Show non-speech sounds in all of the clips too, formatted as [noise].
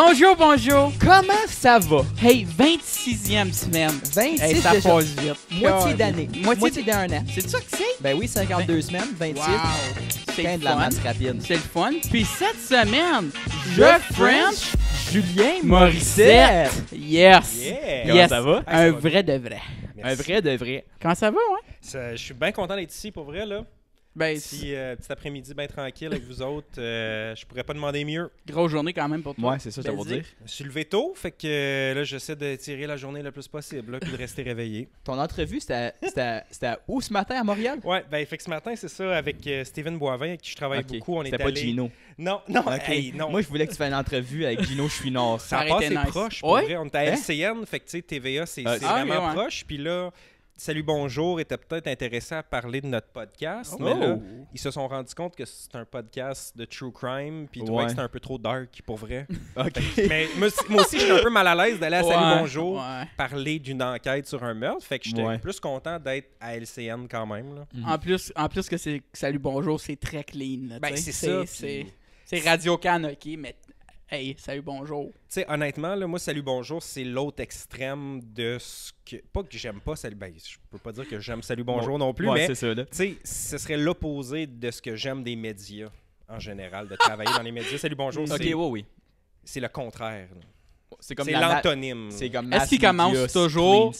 Bonjour, bonjour. Comment ça va? Hey, 26e semaine. 26 hey, ça passe vite. Moitié d'année. Moitié, d'un an. C'est ça que c'est? Ben oui, 52 ben, semaines, 26. C'est de la C'est le fun. Puis cette semaine, je French Julien Morissette. Yes. Comment ça va? Un vrai de vrai. Un vrai de vrai. Comment ça va, ouais? Hein? je suis bien content d'être ici pour vrai, là. Ben, petit, euh, après-midi bien tranquille avec vous autres. je euh, je pourrais pas demander mieux. Grosse journée quand même pour toi. Ouais, c'est ça, je vous ben, dire. Je suis levé tôt, fait que euh, là, j'essaie de tirer la journée le plus possible, là, puis de rester réveillé. [laughs] Ton entrevue, c'était où ce matin à Montréal? Oui, ben, fait que ce matin, c'est ça, avec Steven Boivin, avec qui je travaille beaucoup. On pas Gino. Non, non, non. Moi, je voulais que tu fasses une entrevue avec Gino Je suis non. ça c'est proche. On était à LCN, hein? fait que tu sais, TVA, c'est vraiment ah, proche. Puis là, Salut Bonjour était peut-être intéressant à parler de notre podcast, mais là, oh! ils se sont rendus compte que c'est un podcast de true crime, puis tu vois que c'était un peu trop dark pour vrai. [laughs] Mais moi, aussi, aussi, suis un peu mal à l'aise d'aller à Salut Bonjour parler d'une enquête sur un meurtre, fait que j'étais plus content d'être à LCN quand même. En, plus, en plus que c'est Salut Bonjour, c'est très clean. ben, c'est ça. C'est Radio Can, ok, mais Hey, salut, bonjour. Tu sais, honnêtement, là, moi, salut, bonjour, c'est l'autre extrême de ce que. Pas que j'aime pas salut. Ben, je peux pas dire que j'aime salut, bonjour non plus, ouais, mais. Tu sais, ce serait l'opposé de ce que j'aime des médias en général, de travailler dans les médias. Salut, bonjour, Ok, oui, oui. C'est le contraire. C'est comme l'antonyme. C'est comme Est-ce qu'il commence toujours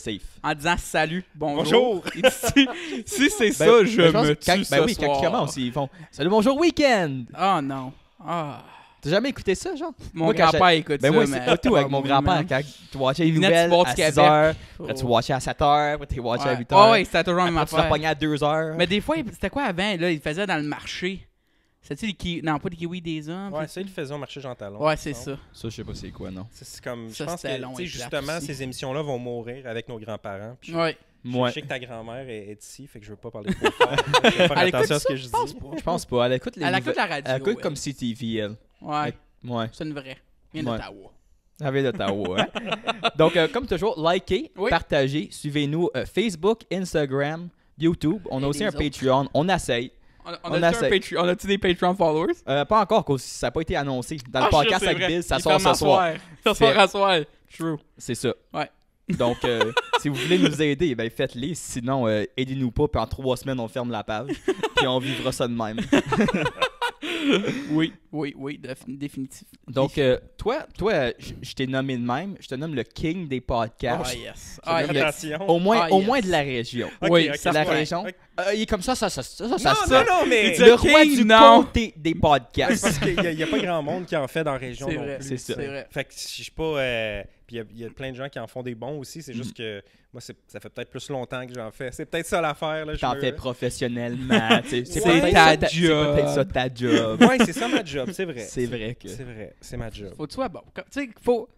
en disant salut, bonjour? Bonjour! [laughs] si, c'est ben, ça, ben, je me tue ben oui, quand ils commencent, ils font salut, bonjour, week-end! oh, non. Ah. T'as jamais écouté ça, genre? Mon grand-père écoute ben ça. Moi, c'est tout avec mon grand-père. Quand tu watchais les à 6 h tu watchais à 7 h tu watchais à 8 h oui, c'était toujours la même affaire. Tu à 2 h Mais des fois, c'était quoi avant? Là, il faisait dans le marché. C'était-tu les kiwis? Non, pas kiwis des hommes. Ouais, ça, ils le faisaient au marché Jean Talon. Ouais, c'est ça. Ça, je sais pas c'est quoi, non. C'est comme. je pense que, justement, ces émissions-là vont mourir avec nos grands-parents. Ouais. Je sais que ta grand-mère est, ici, fait que je veux pas parler de [laughs] faire attention à ce que je dis. Je pense pas. Elle écoute les Elle écoute la radio. Elle écoute comme CTV, elle. Ouais. ouais. C'est une vraie. Elle vient d'Ottawa. Elle ah, vient d'Ottawa. Hein? [laughs] Donc, euh, comme toujours, likez, partagez, suivez-nous euh, Facebook, Instagram, YouTube. On a aussi un Patreon. On essaye. On, on, a, tu des Patreon followers? Euh, pas encore, ça n'a pas été annoncé. Dans le ah, podcast avec Bill, ça sort ce soir. Ça sort à soir. True. C'est ça. Ouais. Donc, [laughs] si vous voulez nous aider, ben faites-les. Sinon, aidez-nous pas. Puis en trois semaines, on ferme la page. [laughs] puis on vivra ça de même. [laughs] oui, oui, oui, définitif. Donc, euh, toi, toi je t'ai nommé de même. Je te nomme le king des podcasts. Ah, yes. Ah, au moins, ah, au de la région. oui, c'est la région. Euh, il est comme ça, ça, ça, ça, non, ça. Non, non, mais le roi du non. comté des podcasts. Il parce n'y a, pas grand monde qui en fait dans la région. C'est vrai. C'est vrai. Fait que si je suis pas. Euh, il y, a plein de gens qui en font des bons aussi. C'est juste mm. que moi, ça fait peut-être plus longtemps que j'en fais. C'est peut-être ça l'affaire. T'en fais professionnellement. [laughs] c'est peut ta, job. peut-être ça ta job. oui, c'est ça ma job. C'est vrai. C'est vrai que. C'est vrai. C'est ma job. Faut que tu sois bon. Tu sais, faut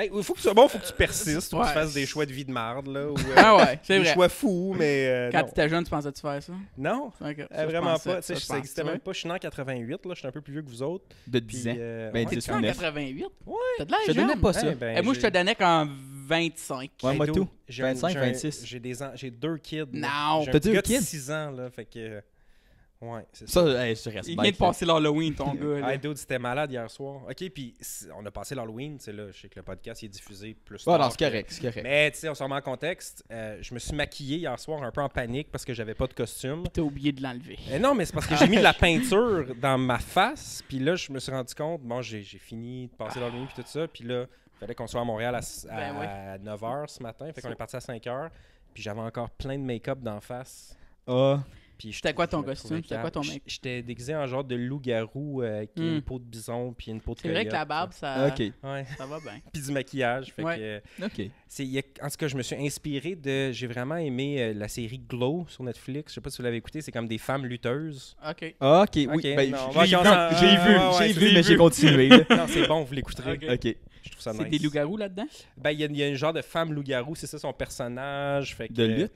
ben, il faut que tu sois bon, faut que tu euh, persistes, que tu fasses des choix de vie de marde. Là, euh, ah ouais, c'est Des choix fous, mais. Euh, quand tu étais jeune, tu pensais-tu faire ça Non. vraiment pas. Ça, n'existait même pas. Je suis né en 88, là, je suis un peu plus vieux que vous autres. De 10 ans. Ben, en 88 Ouais. T'as de Je ben, te donnais pas ça. Et moi, je te donnais quand 25. Ouais, moi tout. 25, 26. J'ai deux kids. Non. T'as deux kids 6 ans, là. Fait que. Ouais, c'est ça. Il vient de passer l'Halloween, ton gars. ah dude, c'était malade hier soir. Ok, puis on a passé l'Halloween, c'est là, je sais que le podcast est diffusé plus Ouais, non, c'est correct, c'est correct. Mais, tu sais, on se remet en contexte. Euh, je me suis maquillé hier soir un peu en panique parce que j'avais pas de costume. tu t'as oublié de l'enlever. Euh, non, mais c'est parce que j'ai mis de la peinture dans ma face, puis là, je me suis rendu compte, bon, j'ai fini de passer ah. l'Halloween, puis tout ça, puis là, fallait qu'on soit à Montréal à, 9h ben ce matin, fait qu'on est parti à 5h, puis j'avais encore plein de make-up d'en face. Ah. Puis C'était quoi ton costume? C'était quoi ton mec? J'étais déguisé en genre de loup-garou euh, qui a une hmm. peau de bison puis une peau de C'est vrai que la barbe, ça, ouais. ça va bien. [laughs] puis du maquillage. Fait que, en tout cas, je me suis inspiré de... J'ai vraiment aimé euh, la série Glow sur Netflix. Je sais pas si vous l'avez écouté. C'est comme des femmes lutteuses. OK. OK, oui. Ben, j'ai vu, j'ai vu, mais j'ai continué. [laughs] non, c'est bon, vous l'écouterez. OK. Je trouve ça nice. C'est des loups-garous là-dedans? Ben, il y, a un genre de femme loup-garou. C'est ça son personnage. Fait de lutte?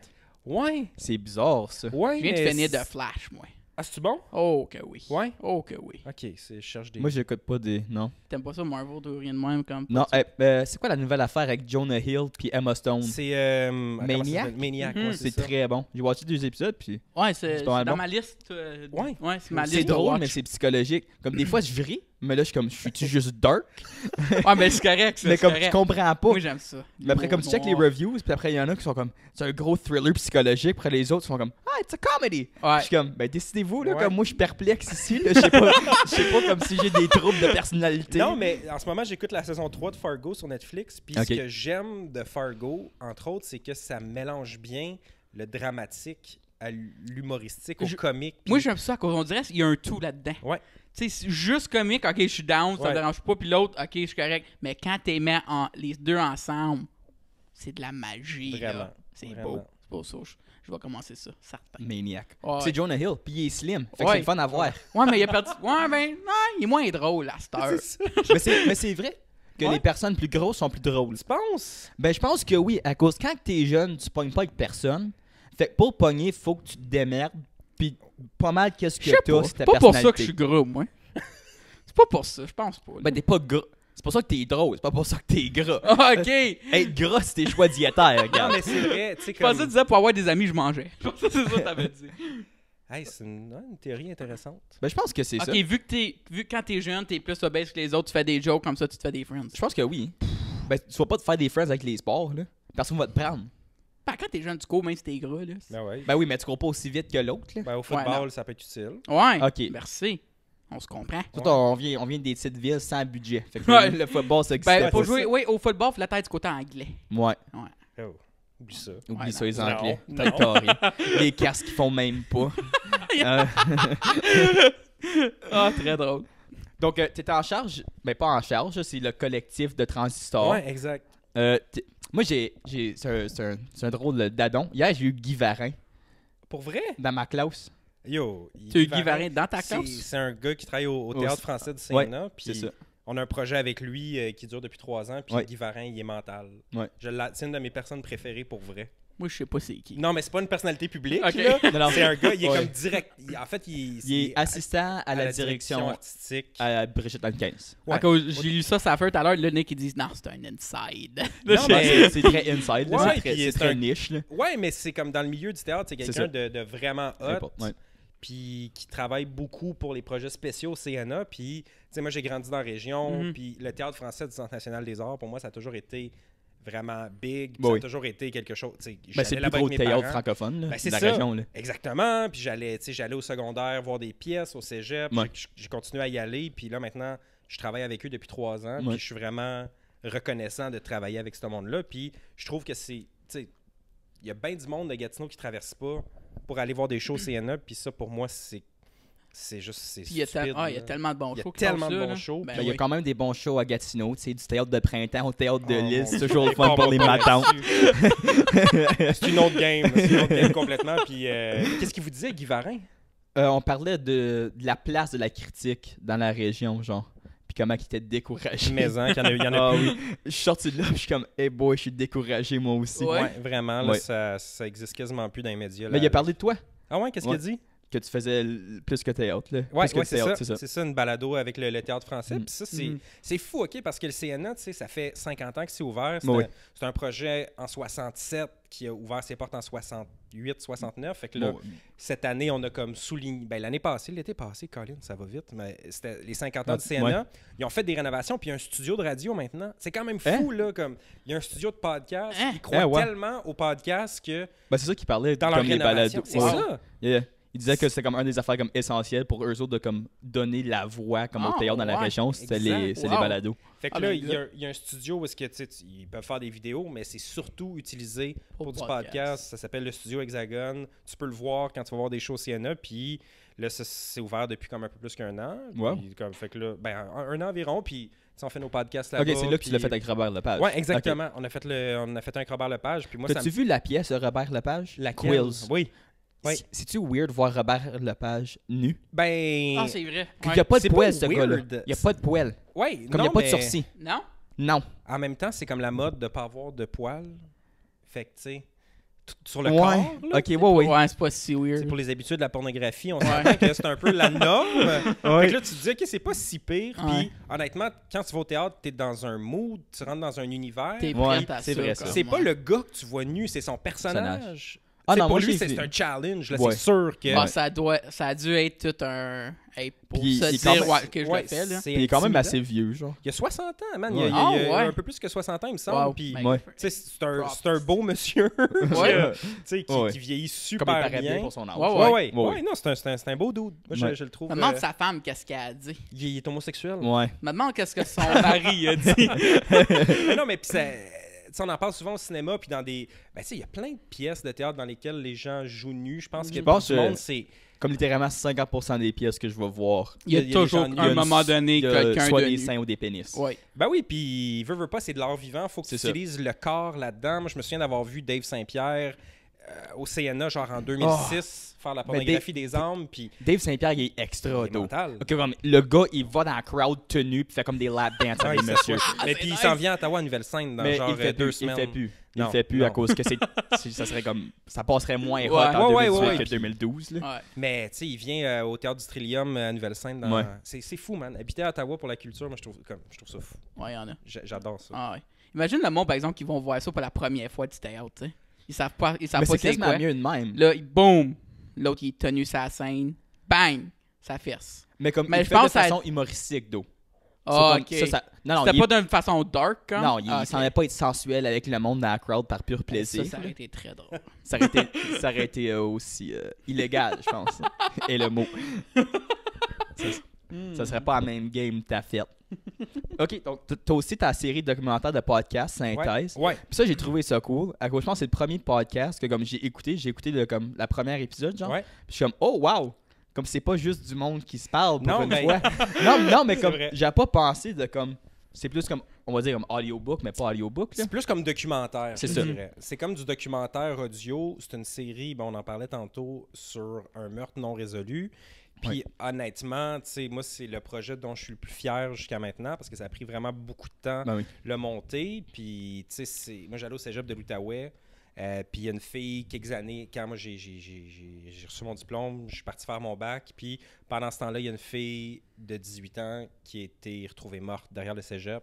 Ouais. C'est bizarre, ça. Ouais, je viens de finir de Flash, moi. Ah, c'est-tu bon? Oh que oui. Ouais? Oh que oui. Ok, je cherche des... Moi, j'écoute pas des... Non. T'aimes pas ça, Marvel, de rien de même? comme Non, eh, ben, c'est quoi la nouvelle affaire avec Jonah Hill puis Emma Stone? C'est... Euh, Maniac? Mhm. C'est Maniac, c'est très bon. J'ai watché deux épisodes, puis Ouais, c'est dans ma liste. Euh, ouais. c'est ma C'est drôle, mais c'est psychologique. Comme des fois, je vris. Mais là, je suis comme, je suis-tu juste dark? [laughs] ouais, mais c'est correct. Mais comme, tu comprends pas. Moi, j'aime ça. Mais après, comme, tu check les reviews, puis après, il y en a qui sont comme, c'est un gros thriller psychologique. Après, les autres sont comme, ah, c'est a comedy. Je suis comme, ben, décidez-vous, là, comme moi, je suis perplexe ici. Je sais pas, [laughs] sais pas comme si j'ai des troubles de personnalité. Non, mais en ce moment, j'écoute la saison 3 de Fargo sur Netflix. Puis ce que j'aime de Fargo, entre autres, c'est que ça mélange bien le dramatique à l'humoristique, au comique. Moi, j'aime ça, qu'on dirait qu'il y a un tout là-dedans. Ouais tu sais, juste comique, ok, je suis down, ça me dérange pas, puis l'autre, ok, je suis correct. Mais quand tu mets en, les deux ensemble, c'est de la magie. C'est beau. C'est beau ça je vais commencer ça, certain. Maniac. C'est Jonah Hill, puis il est slim. Fait que c'est fun à voir. Ouais, mais il a perdu. Ouais, ben, non, il est moins drôle à cette heure. mais c'est vrai que les personnes plus grosses sont plus drôles. Tu penses? Ben, je pense que oui, à cause quand tu es jeune, tu pognes pas avec personne. Fait que pour pogner, faut que tu te démerdes puis pas mal qu'est-ce que t'as, c'est ta personnalité. C'est pas pour ça que je suis gros, moi. [laughs] c'est pas pour ça, je pense pas. Ben, t'es pas gros. C'est pour ça que t'es drôle, c'est pas pour ça que t'es gras. [laughs] Ah, OK! Euh, être gras, c'est tes choix diétaires, regarde. Non, mais c'est vrai, tu sais, comme... que tu disais, pour avoir des amis, je mangeais. Je [laughs] ça c'est ça que t'avais dit. Hey, c'est une, théorie intéressante. Ben, je pense que c'est ça. OK, vu que t'es, vu que quand t'es jeune, t'es plus obèse que les autres, tu fais des jokes, comme ça, tu te fais des friends. Je pense que oui. ben, tu vas pas te faire des friends avec les sports, là. Personne va te prendre. Ben, quand t'es jeune, tu cours même si t'es gros, Là. Ben, ben oui, mais tu cours pas aussi vite que l'autre. Ben, au football, ça peut être utile. Ouais. Ok. Merci. On se comprend. on vient, on vient des petites villes sans budget. le football, ça ben, existe. pour jouer oui, au football, faut la tête du côté anglais. Ouais. Oh, oublie ça. Oublie ça, les Anglais. Les casques qui font même pas. [laughs] Euh. Ah, très drôle. donc, euh, tu en charge, mais ben, pas en charge, c'est le collectif de transistors. Ouais, exact. Euh, moi, j'ai. j'ai c'est, un, c'est, c'est un, drôle d'adon. Hier, j'ai eu Guy Varin. Pour vrai? Dans ma classe. Yo. Tu as eu Guy Varin dans ta classe? C'est, un gars qui travaille au, Théâtre français de Sénat. c'est ça. On a un projet avec lui euh, qui dure depuis trois ans. Puis Guy Varin, il est mental. Je c'est une de mes personnes préférées pour vrai. Moi, je sais pas c'est qui. Non, mais c'est pas une personnalité publique. [laughs] C'est un gars, il est comme direct. en fait, il, est, assistant à, la, direction, artistique à Brigitte Hopkins. Ouais. J'ai lu ça, ça fait tout à l'heure. le Nick, ils disent non, c'est un inside. Non, mais... [laughs] c'est très inside. c'est très, un... niche. Oui, Ouais, mais c'est comme dans le milieu du théâtre, c'est quelqu'un de, vraiment hot. Puis qui travaille beaucoup pour les projets spéciaux CNA. Puis, tu sais, moi, j'ai grandi dans la région. Mm-hmm. Puis le théâtre français du Centre national des arts, pour moi, ça a toujours été vraiment big. Ça a toujours été quelque chose. Ben, c'est le théâtre francophone là, ben, la région. Là. Exactement. Puis j'allais, j'allais au secondaire voir des pièces au cégep. J'ai continué à y aller. Puis là, maintenant, je travaille avec eux depuis trois ans. je suis vraiment reconnaissant de travailler avec ce monde-là. Puis je trouve que c'est. Il y a bien du monde de Gatineau qui ne traverse pas pour aller voir des shows CNA. E. Puis ça, pour moi, c'est c'est juste, c'est Il y, a ah, il y a tellement de bons shows. Il y a tellement de bons shows. Ben ben, il y a quand même des bons shows à Gatineau, tu sais, du théâtre de printemps au théâtre de oh, l'île, c'est toujours le fun oh, pour les matins. [laughs] C'est une autre game. C'est une autre game complètement. Puis, euh, qu'est-ce qu'il vous disait, Guy Varin? Euh, on parlait de, la place de la critique dans la région, genre, puis comment il était découragé. Maison, hein, qu'il y en a, Ah oui. Je suis sorti de là, je suis comme, hey boy, je suis découragé moi aussi. Ouais. vraiment, là, ça, ça existe quasiment plus dans les médias. Mais il a parlé de toi. Ah ouais, qu'est-ce qu'il a dit? que tu faisais plus que théâtre. Là. Ouais, c'est ça. C'est ça. ça. une balado avec le, théâtre français. Mm. Puis ça, mm. c'est fou, OK? Parce que le CNA, tu sais, ça fait 50 ans que c'est ouvert. C'est un, projet en 67 qui a ouvert ses portes en 68, 69. Fait que là, mm. cette année, on a comme souligné. Ben, l'année passée, l'été passé, Colin, ça va vite, mais c'était les 50 ans du ah, CNA. Ils ont fait des rénovations, puis il y a un studio de radio maintenant. C'est quand même hein? fou, là. Comme, il y a un studio de podcast. Ils hein? croient eh, tellement au podcast que. Ben, c'est ça qu'ils parlaient dans leur rénovation. C'est ça. Il disait que c'est comme un des affaires comme essentielles pour eux autres de comme donner la voix comme au ah, théâtre dans la région, c'était les, c'est les balados. Fait que ah, là, ben, il y, a, un studio où ils peuvent faire des vidéos, mais c'est surtout utilisé pour, du podcast. Ça s'appelle le studio Hexagone. Tu peux le voir quand tu vas voir des shows CNA. Puis là, c'est ouvert depuis comme un peu plus qu'un an. fait que là, ben, un, an environ. Puis on fait nos podcasts là-bas. Ok, c'est là que tu l'as fait avec Robert Lepage. Ouais, exactement. On, a fait on a fait un avec Robert Lepage. Puis moi, As-tu vu la pièce Robert Lepage La Quills. Oui. C'est-tu weird de voir Robert Lepage nu? Ben. Ah, c'est vrai. Il n'y a pas de poils, ce gars-là. Il n'y a pas de poils. Oui, Comme il n'y a pas de sourcils. Non? Non. En même temps, c'est comme la mode de ne pas avoir de poils. Fait que, tu sais, sur le corps. Là, ok, ouais, ouais. Ouais, c'est pas si weird. C'est pour les habitudes de la pornographie, on sent que c'est un peu la [laughs] norme. ouais. là, tu te dis, ok, c'est pas si pire. Puis, honnêtement, quand tu vas au théâtre, tu es dans un mood, tu rentres dans un univers. T'es prêt à C'est C'est pas le gars que tu vois nu, c'est son personnage. Ah non, pour lui, c'est un challenge. C'est sûr que. Ah, ça, doit, ça a dû être tout un. pour puis, que je fais, il est quand même assez vieux, genre. Il a 60 ans, man. Il a, a ah, un peu plus que 60 ans, il me semble. Puis, c'est un, un, beau monsieur [laughs] qui, qui, vieillit super il bien. pour son âge. Ouais, ouais. ouais. non, c'est un, beau dude. Moi, je, le trouve. Me demande euh, sa femme, qu'est-ce qu'elle a dit. Il est homosexuel. Ouais. Me demande qu'est-ce que son [laughs] mari a dit. Non, mais puis c'est on en parle souvent au cinéma, puis dans des. Ben, il y a plein de pièces de théâtre dans lesquelles les gens jouent nus. Je pense que tout le monde, c'est. Comme littéralement 50% des pièces que je vais voir. Il y a, toujours un moment donné quelqu'un. Soit des seins ou des pénis. Oui. Ben oui, puis veut, veut pas, c'est de l'art vivant. faut que tu utilises le corps là-dedans. Moi, je me souviens d'avoir vu Dave Saint-Pierre euh, au CNA, genre en 2006, faire la pornographie des hommes. Puis Dave Saint-Pierre, il est extra, total. le gars, il va dans la crowd tenue, puis fait comme des lap dance avec Mais ah, puis il s'en vient à Ottawa, à nouvelle scène, dans genre il fait euh, deux semaines. Il fait plus. il fait plus à cause que c'est, [laughs] ça serait comme ça passerait moins ouais. hot en que 2012. Mais tu sais, il vient euh, au théâtre du Trillium à Nouvelle Seine. C'est, fou, man. Habiter à Ottawa pour la culture, moi je trouve comme je trouve ça fou. Ouais, y en a. J'adore ça. Ah, Imagine le monde par exemple qui vont voir ça pour la première fois du théâtre, tu sais. Ils savent pas, ils savent Mais pas c'est quasiment mieux de même. Là, boom L'autre, il est tenu sa scène. Bang! Sa fesse. Mais comme Mais il je fait pense de façon humoristique, d'eau. Ah, ok. Non, non, C'était pas d'une façon dark, hein? non, il, Ah, pas être sensuel avec le monde dans la crowd par pur ben, plaisir. Ça, ça aurait été très drôle. [laughs] Ça aurait été, [laughs] ça aurait euh, aussi euh, illégal, je pense. [laughs] Et le mot. Ça hmm. serait pas la même game que t'as [laughs] OK, donc t'as aussi ta série de documentaires de podcast, Synthèse. Ouais. Puis ça, j'ai trouvé ça cool. À je pense c'est le premier podcast que comme j'ai écouté, j'ai écouté le, comme la première épisode, genre. Ouais. Puis je suis comme, oh, wow! Comme c'est pas juste du monde qui se parle pour non, fois. [laughs] non, non, mais comme, j'ai pas pensé de comme. C'est plus comme, on va dire comme audiobook, mais pas audiobook. C'est plus comme documentaire. C'est ça. C'est comme du documentaire audio. C'est une série, on en parlait tantôt, sur un meurtre non résolu. Puis tu honnêtement, moi, c'est le projet dont je suis le plus fier jusqu'à maintenant parce que ça a pris vraiment beaucoup de temps ben le monter. Puis, tu sais, moi, j'allais au cégep de l'Outaouais. Euh, puis il y a une fille, quelques années, quand moi j'ai, reçu mon diplôme, je suis parti faire mon bac. Puis pendant ce temps-là, il y a une fille de 18 ans qui a été retrouvée morte derrière le cégep.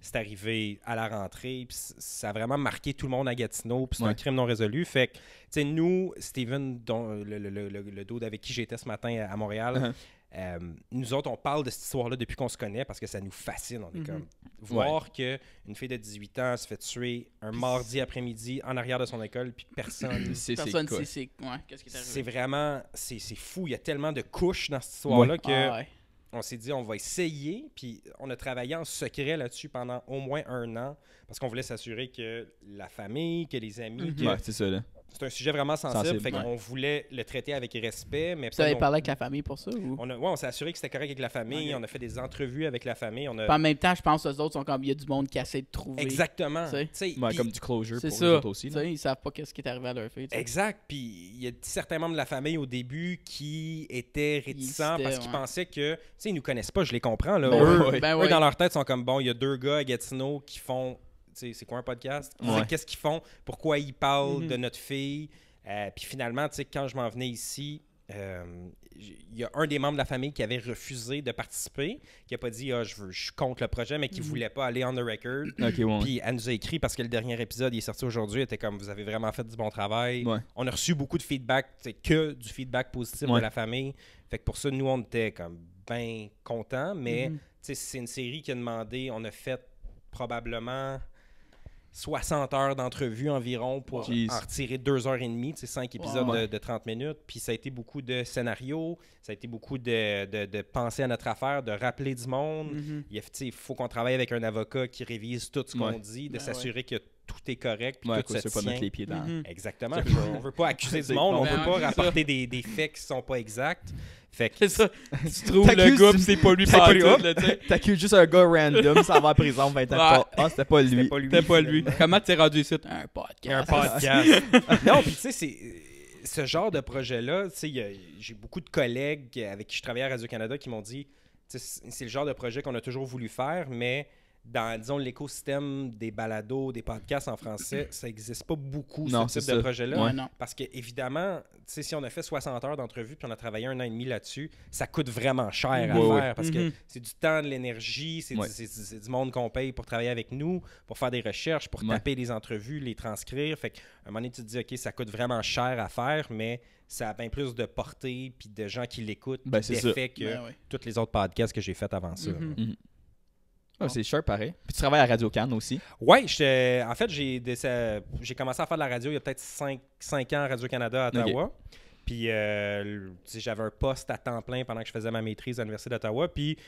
C'est arrivé à la rentrée. Puis ça a vraiment marqué tout le monde à Gatineau. Puis c'est un crime non résolu. Fait que, tu sais, nous, Steven, dont, le, le, avec qui j'étais ce matin à Montréal, uh-huh. Euh, nous autres, on parle de cette histoire-là depuis qu'on se connaît parce que ça nous fascine. On est mhm. comme voir qu'une que fille de 18 ans se fait tuer un mardi après-midi en arrière de son école, puis personne [clears throat] ne sait c'est c'est ce C'est vraiment c'est fou. Il y a tellement de couches dans cette histoire-là qu'on ah on s'est dit on va essayer. Puis on a travaillé en secret là-dessus pendant au moins un an parce qu'on voulait s'assurer que la famille, que les amis, mm c'est ça là c'est un sujet vraiment sensible. On voulait le traiter avec respect. Mais Vous avez parlé avec la famille pour ça? Oui, On, on s'est assuré que c'était correct avec la famille. On a fait des entrevues avec la famille. On a... En même temps, je pense que autres sont comme il y a du monde qui essaie de trouver. Exactement. comme du closure pour ça. autres aussi. Ils savent pas ce qui est arrivé à leur fille. Exact. Puis il y a certains membres de la famille au début qui étaient réticents parce qu'ils pensaient que. Tu sais, ils nous connaissent pas, je les comprends. Ben ben dans leur tête, sont comme bon, il y a deux gars à Gatineau qui font c'est quoi un podcast, qu'est-ce qu'ils font, pourquoi ils parlent de mhm. notre fille. Euh, puis finalement, quand je m'en venais ici, euh, il y a un des membres de la famille qui avait refusé de participer, qui a pas dit ah, je, veux, je suis contre le projet, mais qui ne mhm. voulait pas aller on the record. Puis elle nous a écrit parce que le dernier épisode il est sorti aujourd'hui, était comme vous avez vraiment fait du bon travail. On a reçu beaucoup de feedback, que du feedback positif de la famille. Fait que pour ça, nous on était comme bien contents, mais mhm. c'est une série qui a demandé, on a fait probablement 60 heures d'entrevue environ pour en retirer 2 heures et demie, c'est 5 épisodes de, 30 minutes. Puis ça a été beaucoup de scénarios, ça a été beaucoup de, de, penser à notre affaire, de rappeler du monde. Mm-hmm. Il faut qu'on travaille avec un avocat qui révise tout ce qu'on dit, de ben s'assurer que tout est correct. Puis tout se pas mettre les pieds dans. Mhm. Exactement. on veut pas accuser [laughs] du monde, on veut pas rapporter des, des, faits qui sont pas exacts. Fait Tu trouves le gars, c'est pas lui, par pas T'accuses juste un gars random, ça va à prison 20 ben, ans. Ah, c'était pas lui. C'était pas lui. Comment t'es rendu ici Un podcast. Un podcast. [laughs] non, puis tu sais, c'est ce genre de projet-là, j'ai beaucoup de collègues avec qui je travaille à Radio-Canada qui m'ont dit c'est le genre de projet qu'on a toujours voulu faire, mais dans, disons, l'écosystème des balados, des podcasts en français, ça n'existe pas beaucoup, ce type de projet-là. parce que, évidemment, si on a fait 60 heures d'entrevue puis on a travaillé un an et demi là-dessus, ça coûte vraiment cher à faire parce que mhm. c'est du temps, de l'énergie, c'est du, monde qu'on paye pour travailler avec nous, pour faire des recherches, pour taper les entrevues, les transcrire. Fait un moment donné, tu te dis, OK, ça coûte vraiment cher à faire, mais ça a bien plus de portée puis de gens qui l'écoutent, ben, d'effet que ben, tous les autres podcasts que j'ai fait avant ça. Mhm. Mhm. Ah, c'est sûr, pareil. Puis tu travailles à Radio Cannes aussi. Oui, en fait, j'ai commencé à faire de la radio il y a peut-être 5, ans à Radio-Canada à Ottawa. Puis euh, j'avais un poste à temps plein pendant que je faisais ma maîtrise à l'Université d'Ottawa. Puis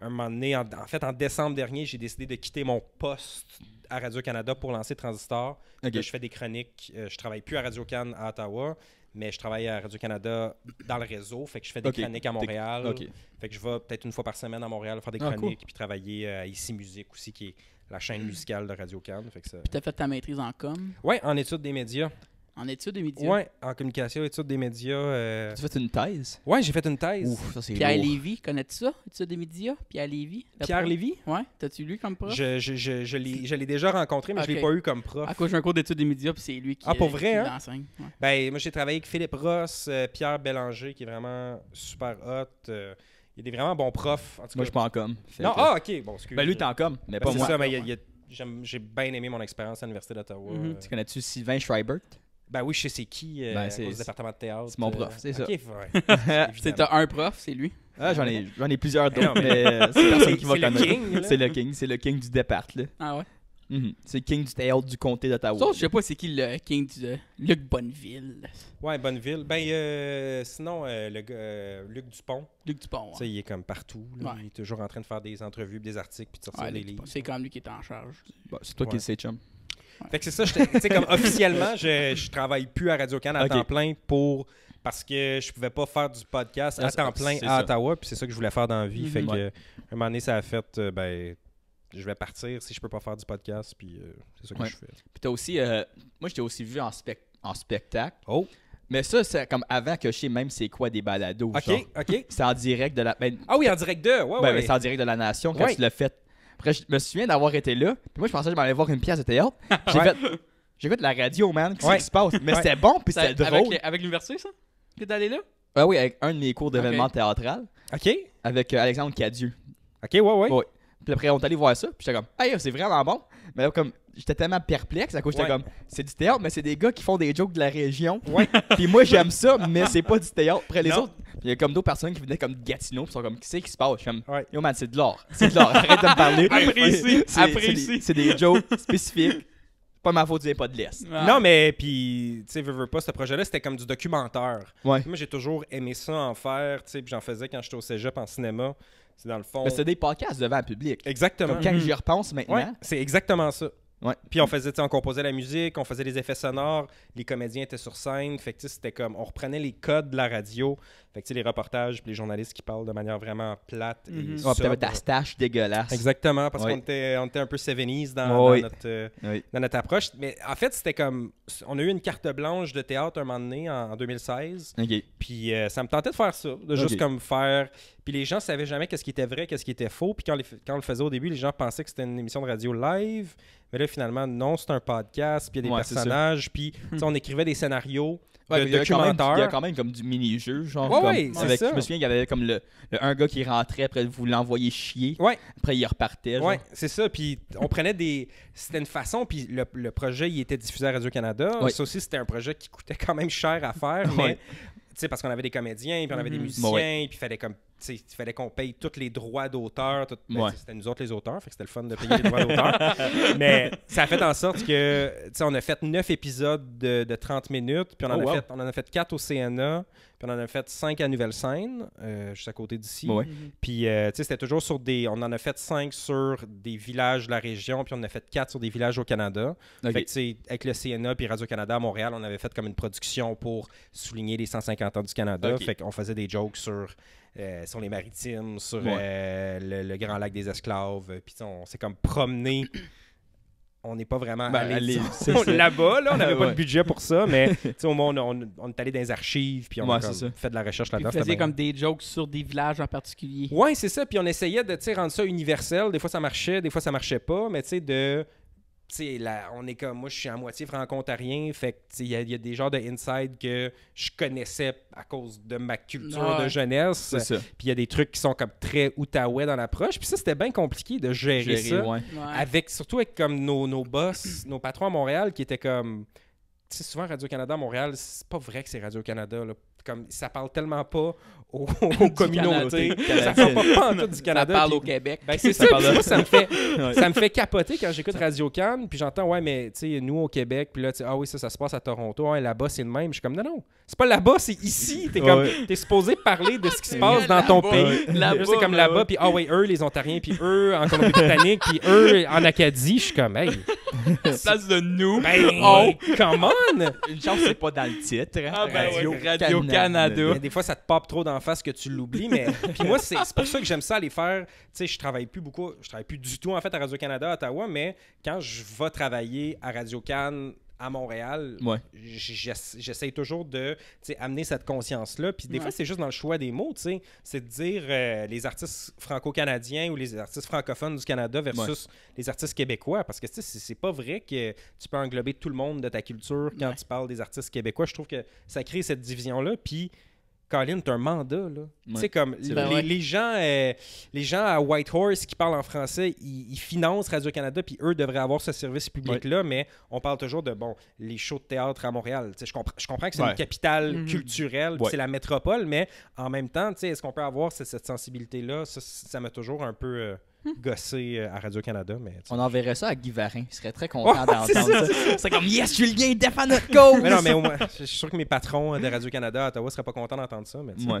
un moment donné, en, fait, en décembre dernier, j'ai décidé de quitter mon poste à Radio-Canada pour lancer Transistor. je fais des chroniques. Euh, je travaille plus à radio cannes à Ottawa mais je travaille à Radio-Canada dans le réseau, fait que je fais des chroniques à Montréal. Fait que je vais peut-être une fois par semaine à Montréal faire des ah, chroniques, puis travailler à euh, Ici Musique aussi, qui est la chaîne musicale de Radio-Can. Tu as fait ta maîtrise en com? Oui, en études des médias. En études des médias. Ouais, en communication, études des médias. Euh, tu fait une thèse? Ouais, j'ai fait une thèse. Ouf, ça c'est Pierre Lévy, connais-tu ça? Études des médias? Pierre Lévy? Pierre Lévy? Ouais, t'as-tu lu comme prof? Je, je, je, je l'ai déjà rencontré, mais je ne l'ai pas eu comme prof. À quoi? j'ai un cours d'études des médias, puis c'est lui qui Ah, pour vrai, hein? Ben, moi j'ai travaillé avec Philippe Ross, euh, Pierre Bélanger, qui est vraiment super hot. Euh, il y a des vraiment bons profs. En tout cas, moi, je suis pas en com. Non, ah, ok. Bon, excuse. Ben, lui, en com, mais ben, pas moi. C'est ça, mais j'ai bien aimé mon expérience à l'Université d'Ottawa. Mhm. Tu connais-tu Sylvain Schreibert? Ben oui, je sais c'est qui euh, ben, c'est, le département de théâtre. C'est mon euh, prof, c'est ça. Okay, ouais, [laughs] c'est un prof, c'est lui. Ah, j'en ai j'en ai plusieurs ben d'autres, mais, euh, c'est personne qui m'a C'est le king, c'est le king du départ Ah ouais. Mm-hmm. C'est le king du théâtre du comté d'Ottawa. je sais pas c'est qui le king du Luc Bonneville. Ouais, Bonneville. Ben sinon le Luc Dupont. Luc Dupont. Ouais. il est comme partout, il est toujours en train de faire des entrevues, des articles puis de sortir des livres. C'est quand même lui qui est en charge. c'est toi qui le sais, chum. Fait que c'est ça, tu sais comme officiellement, je, je travaille plus à Radio-Can à temps plein pour parce que je pouvais pas faire du podcast à ah, temps plein à Ottawa, puis c'est ça que je voulais faire dans la vie. Fait mhm. que, un moment donné, ça a fait, euh, ben, je vais partir si je peux pas faire du podcast, puis euh, c'est ça que je fais. Puis t'as aussi, euh, moi, je aussi vu en, en spectacle. Oh! Mais ça, c'est comme avant que je sais même c'est quoi des balados. OK, OK. C'est en direct de la. Ben, ah oui, en direct de. Ben, ouais, ben, c'est en direct de la Nation quand tu l'as fait après, je me souviens d'avoir été là. Puis moi, je pensais que je m'allais voir une pièce de théâtre. [laughs] J'ai j'écoute la radio, man. Qu'est-ce qui se passe? Mais c'est c'était bon, puis c'était drôle. Avec, l'université, ça T'es allé là ah oui, avec un de mes cours d'événement théâtral, OK. avec euh, Alexandre Cadieux. OK, ouais, ouais. Puis après, on est allé voir ça, puis j'étais comme, hey, c'est vraiment bon. Mais là, comme, j'étais tellement perplexe à cause j'étais comme c'est du théâtre mais c'est des gars qui font des jokes de la région ouais. [laughs] puis moi j'aime ça mais c'est pas du théâtre après les autres il y a comme d'autres personnes qui venaient comme de Gatineau puis sont comme qu'est-ce qui se passe je yo man c'est de l'or c'est de l'or arrête de me parler [laughs] apprécie c'est des, jokes spécifiques pas ma faute, pas de l'Est. Non, mais puis, tu sais, veux, pas, ce projet-là, c'était comme du documentaire. Moi, j'ai toujours aimé ça en faire, tu sais, puis j'en faisais quand j'étais au cégep en cinéma. C'est dans le fond. Mais c'est des podcasts devant le public. Exactement. quand mm-hmm. j'y repense maintenant. c'est exactement ça. Puis on faisait, on composait la musique, on faisait des effets sonores, les comédiens étaient sur scène. Fait c'était comme, on reprenait les codes de la radio, fait les reportages, puis les journalistes qui parlent de manière vraiment plate. Mm -hmm. et ta mhm. ah, stache dégueulasse. Exactement, parce qu'on était, on était, un peu 70 dans, dans, notre, euh, dans notre approche. Mais en fait, c'était comme. On a eu une carte blanche de théâtre un moment donné, en, 2016. Puis euh, ça me tentait de faire ça, de juste comme faire. Puis les gens savaient jamais qu'est-ce qui était vrai, qu'est-ce qui était faux. Puis quand, quand on le faisait au début, les gens pensaient que c'était une émission de radio live. Mais là, finalement, non, c'est un podcast, puis il y a des personnages, puis [laughs] on écrivait des scénarios. Ouais, il y a quand même comme du mini-jeu, genre. Je me souviens qu'il y avait comme le, un gars qui rentrait, après vous l'envoyez chier. Ouais. Après, il repartait. Ouais, c'est ça. Puis on prenait des. C'était une façon, puis le, projet, il était diffusé à Radio-Canada. Ça aussi, c'était un projet qui coûtait quand même cher à faire, mais parce qu'on avait des comédiens, puis on avait des mhm. musiciens, puis il fallait comme fallait qu'on paye tous les droits d'auteur. Ben, c'était nous autres les auteurs, fait que c'était le fun de payer les droits d'auteur. [laughs] Mais ça a fait en sorte que on a fait neuf épisodes de, 30 minutes, puis on, en oh, a fait, on au CNA, puis on en a fait cinq à Nouvelle-Seine, euh, juste à côté d'ici. Mhm. Puis, euh, tu sais, c'était toujours sur des. On en a fait cinq sur des villages de la région, puis on en a fait quatre sur des villages au Canada. Fait que, avec le CNA puis Radio-Canada à Montréal, on avait fait comme une production pour souligner les 150 ans du Canada. Fait qu'on faisait des jokes sur. Euh, les maritimes, sur le, le, Grand Lac des Esclaves. Puis on s'est comme promené on n'est pas vraiment ben, allé [laughs] là-bas. Là, on n'avait pas de budget pour ça, mais [laughs] au moins, on, est allé dans les archives, puis on a fait de la recherche là-dedans. On faisait comme des jokes sur des villages en particulier. Oui, c'est ça. Puis on essayait de rendre ça universel. Des fois, ça marchait, des fois, ça marchait pas, mais tu sais, de Là, on est comme moi, je suis à moitié franco-ontarien, fait il y, a des genres de inside que je connaissais à cause de ma culture de jeunesse. Puis il y a des trucs qui sont comme très Outaouais dans l'approche. Puis ça, c'était bien compliqué de gérer, ça. Avec, surtout avec comme nos, nos boss, [clears throat] nos patrons à Montréal qui étaient comme. Tu sais, souvent Radio-Canada à Montréal, c'est pas vrai que c'est Radio-Canada comme ça parle tellement pas aux, [laughs] communautés. ça parle pas, en tout du Canada. Ça parle au Québec. Ben, c'est ça. Moi, ça, me [laughs] fait, ça me fait capoter quand j'écoute Radio Cannes, puis j'entends, ouais, mais tu sais, nous au Québec, puis là, tu ah oui, ça, ça se passe à Toronto, hein, là-bas, c'est le même. Je suis comme, non, non, c'est pas là-bas, c'est ici. T'es comme, t'es supposé parler de ce qui se passe dans ton pays. C'est comme là-bas, puis ah oui, eux, les Ontariens, puis eux, en Colombie-Britannique, puis eux, en Acadie, je suis comme, hey. place de nous. Ben, oh, come on! Une c'est pas dans le titre. Ah, ben, Radio, des fois, ça te pop trop d'en face que tu l'oublies. Mais [laughs] puis moi, c'est pour ça que j'aime ça aller faire. Tu sais, je travaille plus beaucoup, je travaille plus du tout en fait à Radio Canada à Ottawa, mais quand je vais travailler à Radio Canada à Montréal, j'essaie toujours de amener cette conscience-là. Puis des fois, c'est juste dans le choix des mots, c'est de dire euh, les artistes franco-canadiens ou les artistes francophones du Canada versus les artistes québécois. Parce que c'est pas vrai que tu peux englober tout le monde de ta culture quand tu parles des artistes québécois. Je trouve que ça crée cette division-là. Puis Colin, t'as un mandat, là. comme, les, gens, euh, les gens à Whitehorse qui parlent en français, ils, financent Radio-Canada, puis eux devraient avoir ce service public-là, mais on parle toujours de, bon, les shows de théâtre à Montréal. Tu je, je comprends que c'est une capitale mm-hmm. culturelle, c'est la métropole, mais en même temps, est-ce qu'on peut avoir cette, cette sensibilité-là? Ça m'a toujours un peu... Euh, [laughs] gosser euh, à Radio-Canada. mais On enverrait ça à Guy Varin. Il serait très content d'entendre ça. C'est comme Yes, Julien, défend notre cause. Mais non, mais au moins, je suis sûr que mes patrons euh, de Radio-Canada à Ottawa seraient pas contents d'entendre ça. Mais ouais.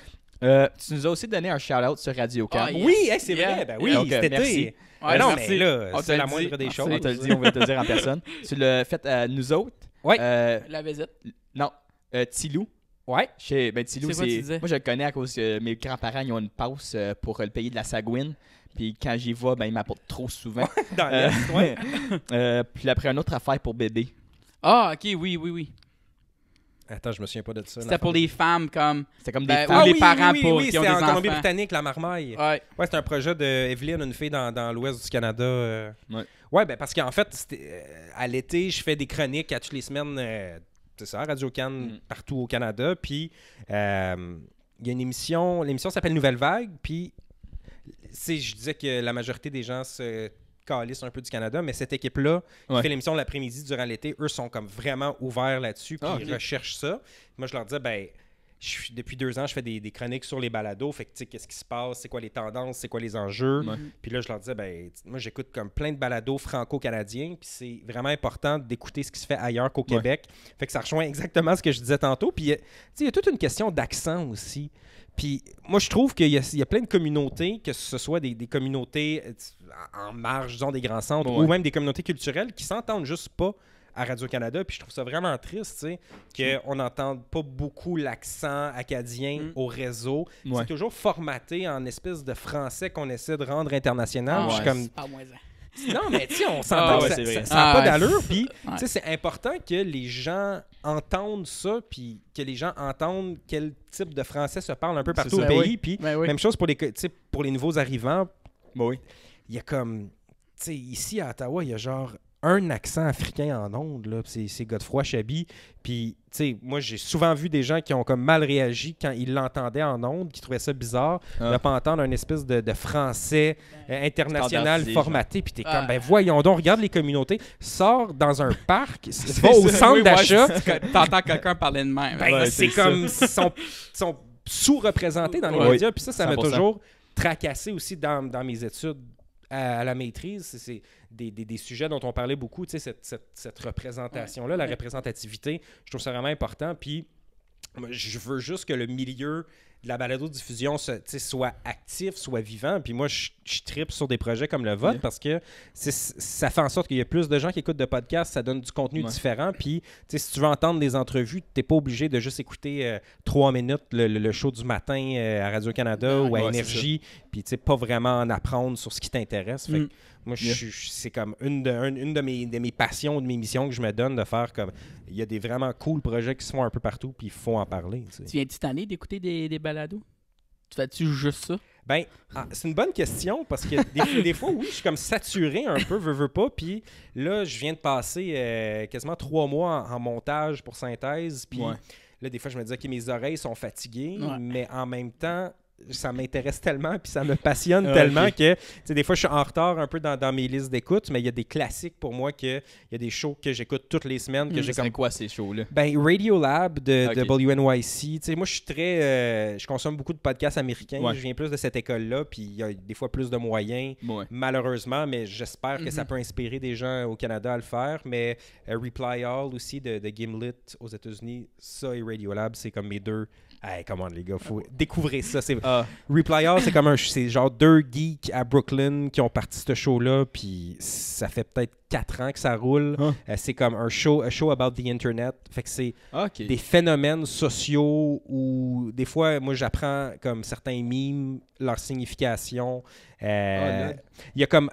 [laughs] euh, tu nous as aussi donné un shout-out sur radio canada ah, Oui, c'est vrai. Ben oui, c'était ben merci. mais non, mais là, c'est la moindre des choses. On te le dit, on veut te le dire en [laughs] personne. Tu l'as fait à nous autres. Oui. Euh, la visite. Non. Euh, Tilou. Ouais, chez ben, c'est. Moi, je le connais à cause que mes grands-parents, ils ont une pause euh, pour le pays de la Sagouine. Puis quand j'y vais, ben, ils m'apportent trop souvent. [laughs] Dans euh, [laughs] euh, puis après, une autre affaire pour bébé. Ah, ok, oui, oui, oui. Attends, je me souviens pas de ça. C'était pour les femmes comme. C'était comme ben, des ben, ah, les parents oui, oui, en Colombie-Britannique, la marmaille. Ouais. Ouais, c'était un projet de une fille dans, dans l'ouest du Canada. Oui, Ouais. ouais. ben parce qu'en fait, à l'été, je fais des chroniques à toutes les semaines c'est ça, Radio Cannes mm. partout au Canada. Puis euh, il y a une émission, l'émission s'appelle Nouvelle Vague. Puis je disais que la majorité des gens se calissent un peu du Canada, mais cette équipe-là qui fait l'émission l'après-midi durant l'été, eux sont comme vraiment ouverts là-dessus, puis ah, ils recherchent ça. Moi, je leur disais, ben depuis deux ans, je fais des, chroniques sur les balados. Fait que, tu sais, qu'est-ce qui se passe, c'est quoi les tendances, c'est quoi les enjeux. Mm-hmm. Puis là, je leur disais, ben, moi, j'écoute comme plein de balados franco-canadiens. Puis c'est vraiment important d'écouter ce qui se fait ailleurs qu'au Québec. Fait que ça rejoint exactement ce que je disais tantôt. Puis, euh, tu sais, il y a toute une question d'accent aussi. Puis moi, je trouve qu'il y, a plein de communautés, que ce soit des, communautés euh, en marge, disons, des grands centres, ou même des communautés culturelles qui s'entendent juste pas à Radio-Canada. Puis je trouve ça vraiment triste, tu sais, qu'on n'entende pas beaucoup l'accent acadien mm. au réseau. C'est toujours formaté en espèce de français qu'on essaie de rendre international. Ah, comme... Non, mais tu on s'entend, ah, ça n'a pas ah, d'allure. Puis, [laughs] tu sais, c'est important que les gens entendent ça, puis que les gens entendent quel type de français se parle un peu partout au pays. Ben puis, ben même chose pour les, pour les nouveaux arrivants. Ben oui. Il y a comme, tu sais, ici à Ottawa, il y a genre un accent africain en ondes, c'est Godefroy Chabi. Puis, tu sais, moi, j'ai souvent vu des gens qui ont comme mal réagi quand ils l'entendaient en ondes, qui trouvaient ça bizarre ah. de ne pas entendre un espèce de, français euh, ben, international formaté. Puis t'es comme, ben ah. voyons donc, regarde les communautés, sors dans un parc, [laughs] va au centre d'achat. T'entends quelqu'un parler de même. Ben, c'est comme, [laughs] ils sont, sous-représentés dans les médias. Puis ça, ça m'a toujours tracassé aussi dans mes études à, la maîtrise, c'est des, sujets dont on parlait beaucoup, tu sais, cette, représentation-là, la représentativité, je trouve ça vraiment important. Puis, je veux juste que le milieu de la balado-diffusion soit actif, soit vivant. Puis moi, je, triple sur des projets comme le vote parce que ça fait en sorte qu'il y a plus de gens qui écoutent de podcasts, ça donne du contenu différent. Puis si tu veux entendre des entrevues, tu pas obligé de juste écouter euh, trois minutes le, show du matin euh, à Radio-Canada ou à Énergie, puis pas vraiment en apprendre sur ce qui t'intéresse. Mm. Moi, c'est comme une de, une, de, mes, de mes passions, de mes missions que je me donne de faire comme. Il y a des vraiment cool projets qui se font un peu partout, puis il faut en parler. Tu, viens tu viens titaner d'écouter des, des balados Tu fais-tu juste ça ben, ah, c'est une bonne question parce que [laughs] des, fois, oui, je suis comme saturé un peu, veux, veux pas. Puis là, je viens de passer euh, quasiment trois mois en, montage pour synthèse. Puis là, des fois, je me dis, que mes oreilles sont fatiguées, mais en même temps, ça m'intéresse tellement puis ça me passionne ah, tellement que des fois je suis en retard un peu dans, mes listes d'écoute mais il y a des classiques pour moi que il y a des shows que j'écoute toutes les semaines que hmm, comme quoi ces shows là ben Radio Lab de, ah, WNYC moi je suis très euh, je consomme beaucoup de podcasts américains je viens plus de cette école là puis il y a des fois plus de moyens malheureusement mais j'espère que ça mhm. peut inspirer des gens au Canada à le faire mais euh, Reply All aussi de, de Gimlet aux États-Unis ça et Radio Lab c'est comme mes deux Hey, come les gars, faut ah. découvrir ça. C'est... Ah. Reply All, c'est comme un. C'est genre deux geeks à Brooklyn qui ont parti ce show-là, puis ça fait peut-être quatre ans que ça roule. Ah. Euh, c'est comme un show, a show about the Internet. Fait que c'est des phénomènes sociaux où, des fois, moi, j'apprends comme certains mimes, leur signification. Euh, il y a comme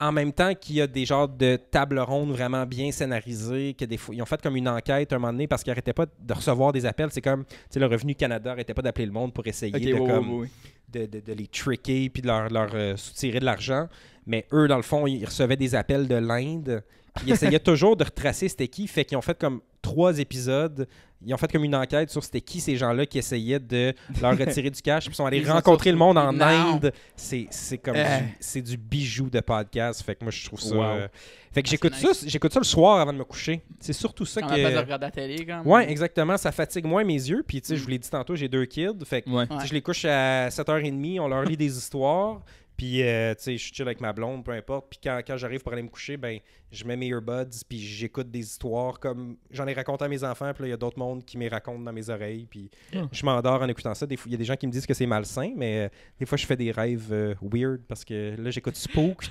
en même temps qu'il y a des genres de tables rondes vraiment bien scénarisées, que des ils ont fait comme une enquête un moment donné parce qu'ils n'arrêtaient pas de recevoir des appels. C'est comme, tu sais, le Revenu Canada n'arrêtait pas d'appeler le monde pour essayer de, comme, De, les tricker puis de leur, leur euh, soutirer de l'argent. Mais eux, dans le fond, ils recevaient des appels de l'Inde. Ils essayaient [laughs] toujours de retracer c'était qui. Fait qu'ils ont fait comme trois épisodes ils ont fait comme une enquête sur c'était qui ces gens-là qui essayaient de leur [laughs] retirer du cash. Puis ils sont allés rencontrer le monde en Inde. C'est, comme euh. c'est du bijou de podcast. Fait que moi, je trouve ça. Euh, fait que ah, j'écoute ça, j'écoute ça le soir avant de me coucher. C'est surtout ça qui- que. la télé, exactement. Ça fatigue moins mes yeux. Puis, tu sais, je vous mm. l'ai dit tantôt, j'ai deux kids. Fait que je les couche à 7h30, on leur lit des histoires. Puis, euh, tu sais, je suis chill avec ma blonde, peu importe. Puis quand, quand j'arrive pour aller me coucher, ben, je mets mes earbuds, puis j'écoute des histoires comme j'en ai raconté à mes enfants, puis il y a d'autres mondes qui me racontent dans mes oreilles, puis ah. je m'endors en écoutant ça. il y a des gens qui me disent que c'est malsain, mais euh, des fois, je fais des rêves euh, weird parce que là, j'écoute Spooked.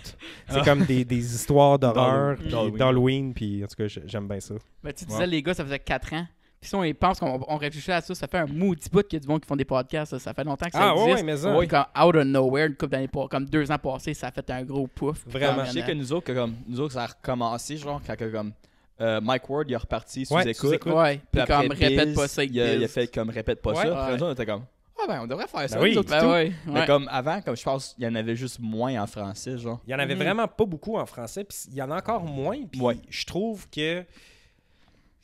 Ah. c'est comme des, histoires d'horreur, d'Halloween, puis en tout cas, j'aime bien ça. tu disais, les gars, ça faisait quatre ans puis si on pense, qu'on réfléchit à ça, ça fait un moody bout qu'il y a du monde qui font des podcasts. Ça, fait longtemps que ça ah, existe. mais ça, out of nowhere, une comme deux ans passés, ça a fait un gros pouf. Vraiment. Je sais que nous autres, que, comme, nous autres, ça a recommencé, genre, quand comme. Euh, Mike Ward, il est reparti sous écoute. Puis, comme répète pas ça. Il a, fait comme répète pas ça. Après, on était comme ah ben on devrait faire ça. Ben oui. Ben ouais. Mais comme avant, comme je pense, il y en avait juste moins en français, genre. Il y en avait mm. vraiment pas beaucoup en français, puis il y en a encore moins. Puis je trouve que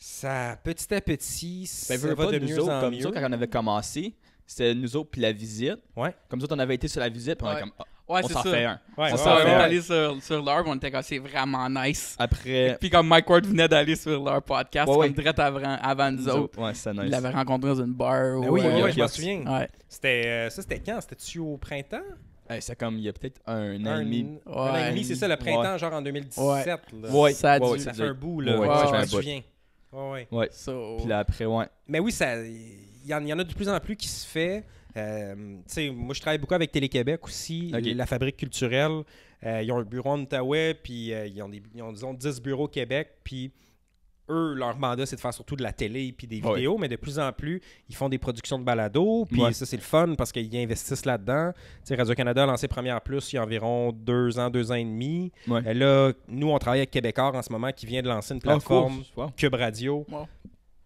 ça, petit à petit, ben, ça de mieux en comme mieux. Ça, quand on avait commencé, c'était nous autres puis la visite. Ouais. Comme ça, on avait été sur la visite puis on comme... Ah, on s'en fait un. on allé sur, leur, on était comme c'est vraiment nice. Après. Puis comme Mike Ward venait d'aller sur leur podcast, comme direct avant, avant nous, autres. Il l'avait rencontré dans une bar. Ben ou, euh, oui, oui, je me souviens. C'était, euh, ça, c'était quand C'était-tu au printemps C'était c'est comme il y a peut-être un, an et demi. Un an et demi, c'est ça, le printemps, genre en 2017. Ça, a dû... un bout, là. je me souviens. Oui. ouais. ouais. Puis là, après, ouais. Mais oui, ça il y, en a de plus en plus qui se fait. Euh, moi, je travaille beaucoup avec Télé-Québec aussi, la fabrique culturelle. Euh, ils ont un bureau en Outaouais, puis euh, ils, ont des, ils, ont, disons, 10 bureaux au Québec. Puis eux, leur mandat, c'est de faire surtout de la télé puis des vidéos, mais de plus en plus, ils font des productions de balado. Puis ça, c'est le fun parce qu'ils investissent là-dedans. Radio-Canada a lancé Première Plus il y a environ deux ans, deux ans et demi. Et euh, là, nous, on travaille avec Québécois en ce moment qui vient de lancer une ah, plateforme Cube Radio.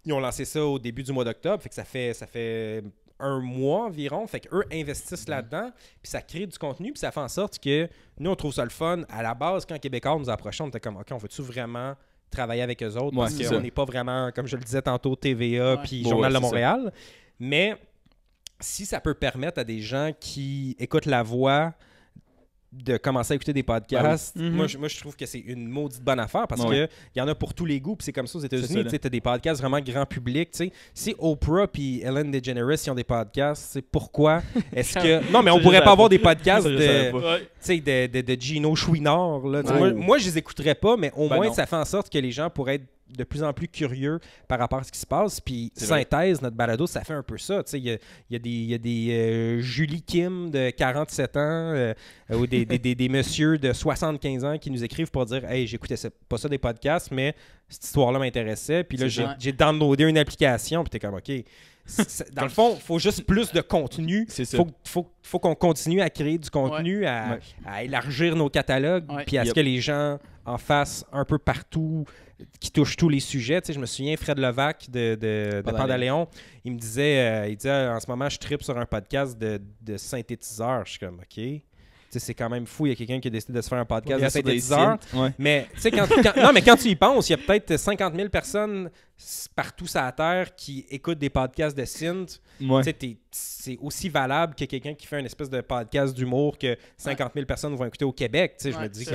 Ils ont lancé ça au début du mois d'octobre. Fait que ça fait, ça fait un mois environ. Fait eux investissent mm-hmm. là-dedans, puis ça crée du contenu, puis ça fait en sorte que nous, on trouve ça le fun. À la base, quand Québécois nous approchons, on était comme, OK, on veut-tu vraiment travailler avec eux autres parce qu'on n'est pas vraiment, comme je le disais tantôt, TVA puis Journal de Montréal. Mais si ça peut permettre à des gens qui écoutent la voix de commencer à écouter des podcasts. Ah mhm. moi, je, trouve que c'est une maudite bonne affaire parce que qu'il y en a pour tous les goûts. c'est comme ça aux États-Unis. Tu as des podcasts vraiment grand public. T'sais. Si Oprah puis Ellen DeGeneres ont des podcasts, c'est pourquoi [laughs] est-ce que. Non, mais on pourrait pas avoir des podcasts de, Gino Chouinard. Là, moi, moi, je les écouterais pas, mais au ben moins, ça fait en sorte que les gens pourraient être de plus en plus curieux par rapport à ce qui se passe. Puis synthèse, notre balado, ça fait un peu ça. Il y a, des, des euh, Julie Kim de 47 ans euh, ou des, des, messieurs de 75 ans qui nous écrivent pour dire Hey, j'écoutais pas ça des podcasts, mais cette histoire-là m'intéressait. Puis là, j'ai downloadé une application. Puis t'es comme OK. dans le fond, il faut juste plus de contenu. Il faut, faut qu'on continue à créer du contenu, À, élargir nos catalogues, puis à ce que les gens en fassent un peu partout qui touche tous les sujets. Tu sais, je me souviens, Fred Levac de, de, de Pandaléon, il me disait, euh, ah, en ce moment, je tripe sur un podcast de, de synthétiseurs. Je suis comme, OK c'est quand même fou. Il y a quelqu'un qui a décidé de se faire un podcast de 10 heures. Mais, quand, quand, mais quand tu y penses, il y a peut-être 50 000 personnes partout sur la Terre qui écoutent des podcasts de synth. c'est aussi valable que quelqu'un qui fait un espèce de podcast d'humour que 50 000 personnes vont écouter au Québec. Je me dis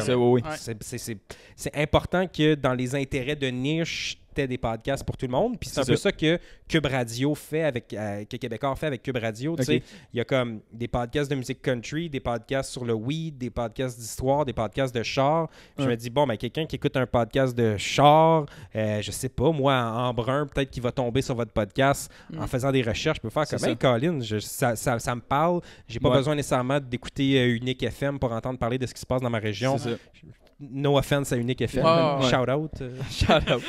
c'est important que dans les intérêts de niche, des podcasts pour tout le monde. Puis c'est un peu ça que Cube Radio fait avec euh, que Québécois fait avec Cube Radio. sais Il y a comme des podcasts de musique country, des podcasts sur le weed, des podcasts d'histoire, des podcasts de char. Je me dis bon, mais ben, quelqu'un qui écoute un podcast de char, je euh, je sais pas moi en brun, peut-être qu'il va tomber sur votre podcast mm. en faisant des recherches. Je peux faire comme hey, ça, ça, ça, me parle. J'ai pas besoin nécessairement d'écouter euh, Unique FM pour entendre parler de ce qui se passe dans ma région. No offense à Unique FM. Shout out. Euh. [laughs] Shout out.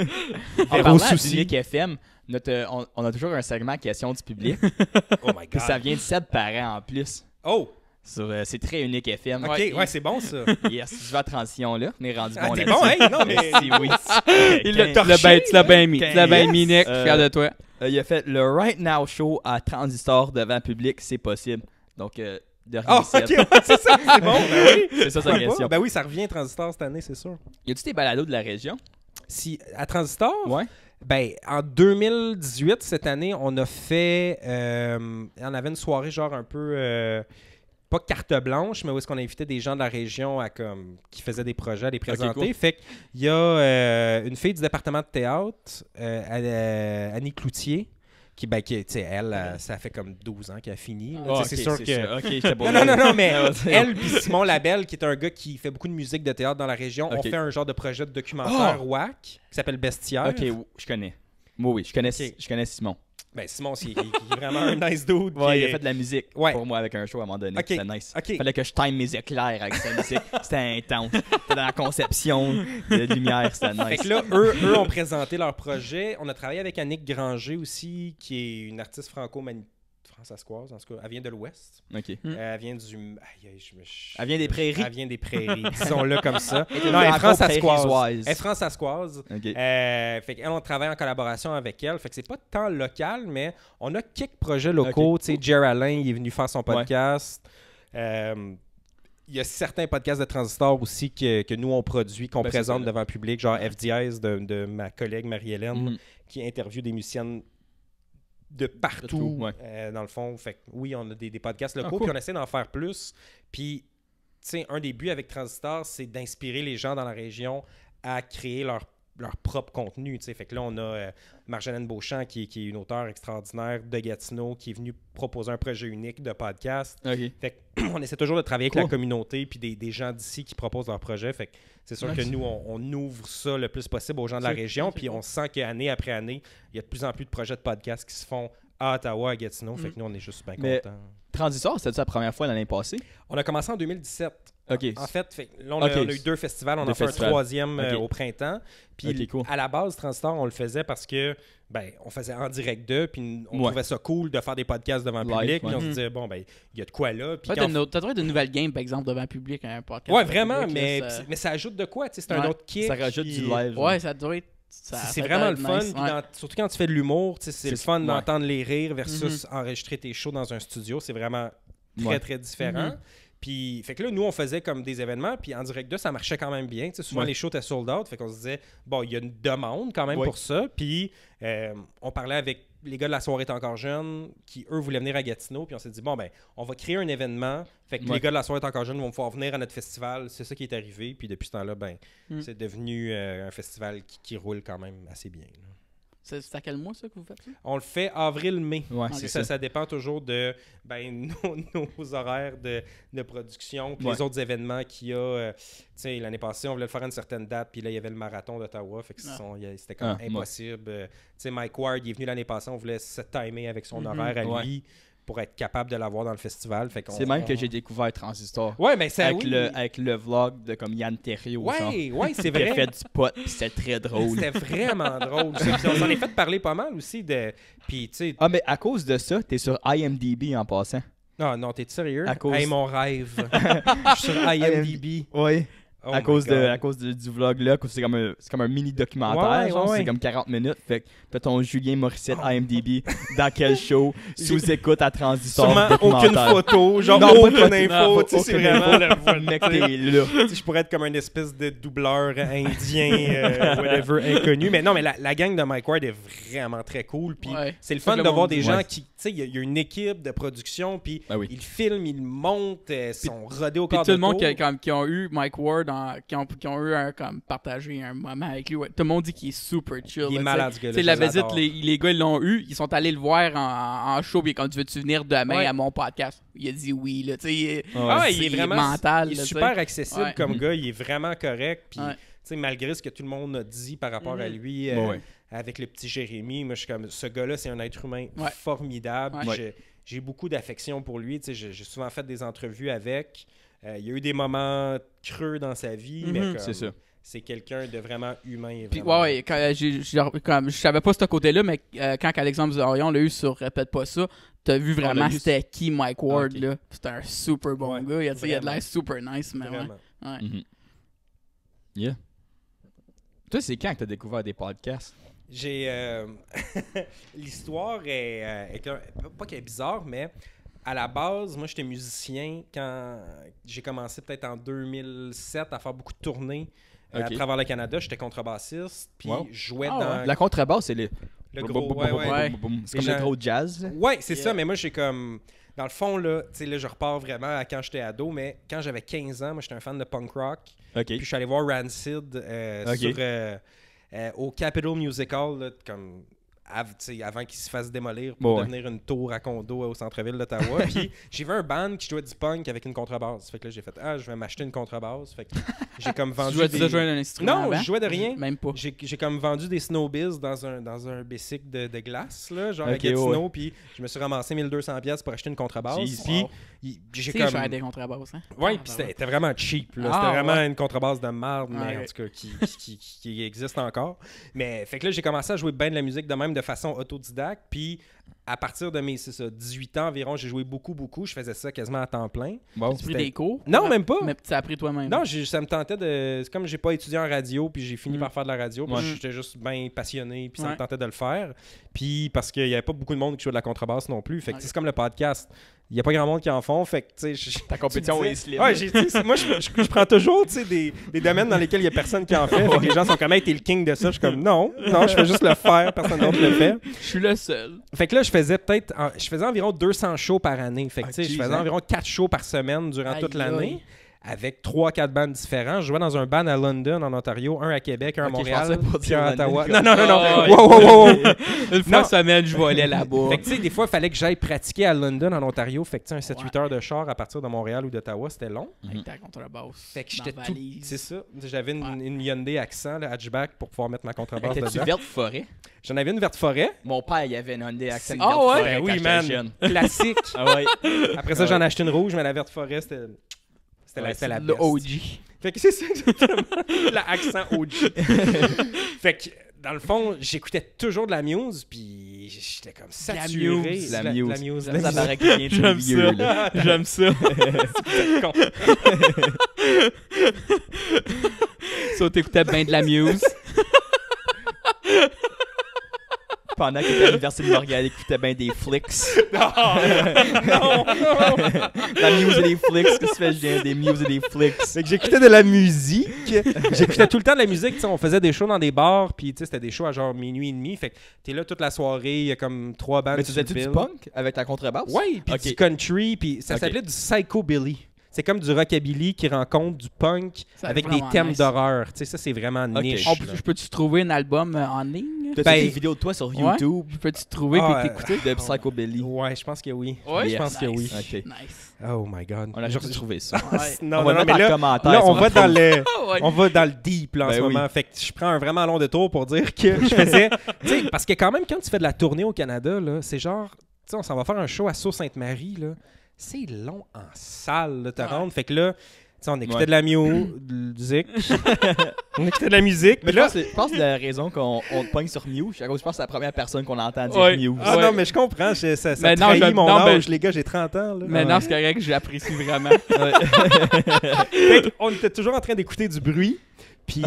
[laughs] en gros souci. Unique FM, notre, euh, on, a toujours un segment question du public. [laughs] oh my God. ça vient de 7 parents en plus. Oh! Euh, c'est très unique FM. Ok, ouais, c'est bon ça. Yes, je vais à transition là. On est rendu ah, bon là. bon, hein? Non, mais si, oui. Il l'a torché. Ben, tu l'as bien mis. Tu l'as bien mis, Nick. Fier de toi. il a fait le Right Now Show à Transistor devant public, c'est possible. Donc, ah, ok, c'est ça, c'est [laughs] bon. ben oui. C'est ça sa question. Ben oui, ça revient Transistor cette année, c'est sûr. Y a-tu des balados de la région Si à Transistor Ouais. Ben, en 2018, cette année, on a fait. Euh, on avait une soirée genre un peu. Euh, pas carte blanche, mais où est-ce qu'on a invité des gens de la région à comme qui faisaient des projets à les présenter. Fait qu'il y a euh, une fille du département de théâtre, Annie Cloutier, qui, ben, qui elle, euh, ça fait comme 12 ans qu'elle a fini. Ah, c'est sûr que. non, non, non, mais [laughs] ah, elle puis Simon Labelle, qui est un gars qui fait beaucoup de musique de théâtre dans la région, on ont fait un genre de projet de documentaire ah! WAC qui s'appelle Bestiaire. Ok, je connais. Moi, oui, je connais, je connais Simon. Ben, Simon, c'est vraiment un nice dude. Ouais, il a fait de la musique ouais. pour moi avec un show à un moment donné. C'était nice. Il Fallait que je time mes éclairs avec sa musique. [laughs] C'était intense. C'était dans la conception de lumière. C'était nice. Fait que là, eux, eux ont présenté leur projet. On a travaillé avec Annick Granger aussi, qui est une artiste franco-manipulative pense en tout cas. Elle vient de l'Ouest. OK. Hmm. Elle vient du. je Elle vient des prairies. Elle vient des prairies. [laughs] sont là comme ça. non, elle France à Elle France à euh, fait elle, on travaille en collaboration avec elle. Fait que c'est pas tant local, mais on a quelques projets locaux. Tu sais, jerry Alain, il est venu faire son podcast. Euh, il y a certains podcasts de Transistor aussi que, que nous on produit, qu'on ben, présente devant le public, genre FDS de, de ma collègue Marie-Hélène, mm-hmm. qui interviewe des musiciennes de partout, euh, dans le fond. Fait oui, on a des, podcasts ah, locaux, puis on essaie d'en faire plus. Puis, tu sais, un des buts avec Transistor, c'est d'inspirer les gens dans la région à créer leur leur propre contenu. Fait que là, on a euh, Marjolaine Beauchamp, qui, est une auteure extraordinaire de Gatineau, qui est venue proposer un projet unique de podcast. Fait [clears throat] on essaie toujours de travailler avec la communauté puis des, gens d'ici qui proposent leurs projets. Fait c'est sûr que nous, on, ouvre ça le plus possible aux gens de la région. Puis on sent qu'année après année, il y a de plus en plus de projets de podcast qui se font à Ottawa, à Gatineau. Fait mm. que nous, on est juste bien contents. Transistor, c'était la première fois l'année passée? On a commencé en 2017. En fait, là, on, a, eu deux festivals. On a fait un troisième euh, au printemps. Puis à la base, Transistor, on le faisait parce que ben, on faisait en direct d'eux, puis on trouvait ça cool de faire des podcasts devant le public. Puis on se mhm. disait, bon, ben, il y a de quoi là. Puis as quand... T'as trouvé de nouvelles games, par exemple, devant le public, un podcast. Ouais, vraiment, mais, ça... mais ça ajoute de quoi. C'est un autre kit Ça rajoute du live. Ouais, ça doit être c'est vraiment le fun. surtout quand tu fais de l'humour, c'est le fun d'entendre les rires versus mhm. enregistrer tes shows dans un studio. C'est vraiment très, très différent. Mhm. Puis, fait que là, nous, on faisait comme des événements, puis en direct 2, ça marchait quand même bien. souvent, les shows étaient sold out, fait qu'on se disait, bon, il y a une demande quand même pour ça. Puis, euh, on parlait avec les gars de la soirée encore jeune, qui eux voulaient venir à Gatineau, puis on s'est dit, bon, ben, on va créer un événement, fait que les gars de la soirée est encore jeune vont pouvoir venir à notre festival. C'est ça qui est arrivé, puis depuis ce temps-là, ben, hmm. c'est devenu euh, un festival qui, roule quand même assez bien. C'est à quel mois ça que vous faites ça? On le fait avril-mai. ça, dépend toujours de ben, [laughs] nos, horaires de, production, puis les autres événements qu'il y a. Euh, l'année passée, on voulait le faire à une certaine date, puis là, il y avait le marathon d'Ottawa, fait ah. c'était quand même ah, impossible. Euh, Mike Ward, est venu l'année passée, on voulait se timer avec son mm-hmm. horaire à lui pour être capable de l'avoir dans le festival. c'est même que j'ai découvert Transistor. Ouais, mais avec, le, avec le vlog de comme Yann Terry Ouais, ouais, c'est [laughs] vrai. Qui fait du pot, c'est très drôle. C'était vraiment drôle. on s'en est fait parler pas mal aussi. De... Puis, sais. Ah, mais à cause de ça, t'es sur IMDb en passant. Non, ah, non, t'es sérieux? À cause... mon rêve. [laughs] Je suis sur IMDb. Oui. Oh à, cause de, à cause du vlog là, c'est comme un, comme un mini documentaire, c'est comme 40 minutes. Fait ton Julien Morissette à IMDb [laughs] dans quel show, sous écoute à transistor. Sûrement aucune photo, genre aucune info, tu sais, c'est vraiment le mec t'es là. Je pourrais être comme une espèce de doubleur indien, euh, whatever, inconnu. Mais non, mais la, gang de Mike Ward est vraiment très cool. Puis c'est le fun de voir des gens qui, tu sais, il y, a une équipe de production, puis ben ils filment, ils montent, euh, ils sont rodés au corps Puis tout le monde qui, ont eu Mike Ward qui, ont, eu un, comme, partager un moment avec lui. tout le monde dit qu'il est super chill. Il est malade, ce gars La visite, les, les, gars, ils l'ont eu. Ils sont allés le voir en, show. Puis quand tu veux-tu venir demain à mon podcast? Il a dit oui. il, est, ah vraiment, Il est super accessible comme mm. gars. Il est vraiment correct. Puis, malgré ce que tout le monde a dit par rapport à mm-hmm. lui. Euh, avec le petit Jérémy. Moi, je suis comme, ce gars-là, c'est un être humain formidable. J'ai beaucoup d'affection pour lui. J'ai souvent fait des entrevues avec. Euh, il y a eu des moments creux dans sa vie, mais mhm. c'est quelqu'un de vraiment humain. et vraiment... ouais, quand, euh, savais pas ce côté-là, mais euh, quand Alexandre Zorion l'a eu sur Répète pas ça, t'as vu ah, vraiment c'était qui Mike ah, Ward. C'était un super bon gars. Il, a, a de l'air super nice, mais vraiment. ouais. Mhm. Toi, c'est quand que t'as découvert des podcasts? J'ai. [laughs] L'histoire est, Pas qu'elle est bizarre, mais à la base, moi, j'étais musicien quand j'ai commencé peut-être en 2007 à faire beaucoup de tournées euh, à travers le Canada. J'étais contrebassiste, puis je jouais ah, dans... La contrebasse, c'est le… le gros... Ouais, C'est comme le gros jazz. Ouais, c'est ça, mais moi, j'ai comme... Dans le fond, là, tu sais, là, je repars vraiment à quand j'étais ado, mais quand j'avais 15 ans, moi, j'étais un fan de punk rock. OK. Puis je suis allé voir Rancid euh, sur... Euh, au Capitol Musical, comme avant qu'il se fasse démolir pour devenir une tour à condo au centre-ville d'Ottawa. [laughs] Puis j'ai vu un band qui jouait du punk avec une contrebasse. Fait que là, j'ai fait Ah, je vais m'acheter une contrebasse. Fait que j'ai comme [laughs] vendu. tu jouais des... un instrument Non, je jouais de rien. Mm-hmm. Même pas. J'ai comme vendu des snowbiz dans un, dans un bicycle de, de glace, là, genre avec des snow. Puis je me suis ramassé 1200$ pour acheter une contrebasse. Puis j'ai comme. des contrebasses. Hein? Ouais, puis c'était vraiment cheap. Ah, c'était vraiment une contrebasse de merde, mais ah, en tout cas, qui, qui, existe encore. Mais fait que là, j'ai commencé à jouer bien de la musique de même de façon autodidacte. Puis à partir de mes 18 ans environ, j'ai joué beaucoup, beaucoup. Je faisais ça quasiment à temps plein. Bon. Tu pris des cours Non, même pas. Mais tu as appris toi-même. Non, ça me tentait de. C'est comme j'ai pas étudié en radio, puis j'ai fini mm. par faire de la radio. moi J'étais juste bien passionné, puis ça me tentait de le faire. Puis parce qu'il y avait pas beaucoup de monde qui jouait de la contrebasse non plus. Fait que c'est comme le podcast il n'y a pas grand monde qui en font. Fait que, Ta compétition est slim. Ouais, moi, je, je, prends toujours des, des, domaines dans lesquels il n'y a personne qui en fait. les gens sont comme, hey, t'es le king de ça. Je suis comme, non, non, je fais juste le faire. Personne d'autre le fait. Je suis le seul. Fait que là, je faisais peut-être, je faisais environ 200 shows par année. Fait ah, je faisais environ 4 shows par semaine durant toute l'année avec trois, quatre bandes différents. Je jouais dans un band à London, en Ontario, un à Québec, un à Montréal, puis un à Ottawa. Non, non, non, non. wow, wow, Une fois semaine, je volais là-bas. fait que, tu sais, des fois, il fallait que j'aille pratiquer à London, en Ontario. Fait que, un 7-8 heures de char à partir de Montréal ou d'Ottawa, c'était long. Avec mhm. Fait que j'étais tout. C'est ça. J'avais une, Hyundai accent, le hatchback, pour pouvoir mettre ma contrebasse dedans. tu verte forêt? J'en avais une verte forêt. Mon père, il avait une Hyundai accent. Ah oh, ouais? Forêt, ben oui, man. Classique. Ah Après ça, ah j'en ai acheté une rouge, mais la verte forêt, c'était c'est OG. Fait que c'est ça, exactement. [laughs] OG. [laughs] fait que, dans le fond, j'écoutais toujours de la muse, puis j'étais comme saturé. La muse. La, muse. Ça [laughs] J'aime ça. t'écoutais bien de la muse pendant que était à l'université de Morgan, j'écoutais écoutait bien des flicks. [laughs] Non! non! [laughs] la musique des flicks, qu'est-ce que tu fais, Des musiques des flicks. Fait j'écoutais de la musique. J'écoutais tout le temps de la musique. on faisait des shows dans des bars, puis c'était des shows à genre minuit et demi. Fait que t'es là toute la soirée, il y a comme trois bandes. Mais tu faisais du punk avec ta contrebasse? Oui, puis du country, puis ça s'appelait du Psychobilly c'est comme du rockabilly qui rencontre du punk avec des thèmes d'horreur. Tu sais, ça, c'est vraiment niche. Ok. je peux-tu trouver un album euh, en ligne? Peux-tu ben, des vidéos de toi sur YouTube? peux-tu trouver ah, t'écouter? De Psychobilly. Ouais, je pense que oui. Ouais, je pense que oui. Nice. Oh my God. On a juste trouvé ça. [laughs] non, on va mais là, là, on, va dans le, [laughs] ah, on va dans le deep en ben ce moment. Fait je prends un vraiment long détour pour dire que je [laughs] faisais... parce que quand même, quand tu fais de la tournée au Canada, c'est genre... tu sais, on s'en va faire un show à Sault-Sainte-Marie, là c'est long en salle de te rendre. Fait que là, tu sais, on écoutait de la Mew, de musique. [laughs] on écoutait de la musique. Mais là, je pense, la raison qu'on te pogne sur Mew, je pense que c'est la première personne qu'on entend dire ouais. Mew. Ah non, mais je comprends. ça, ça non, mon non, âge, les gars, j'ai 30 ans. Là. Mais non, c'est correct, j'apprécie vraiment. [laughs] on était toujours en train d'écouter du bruit. Puis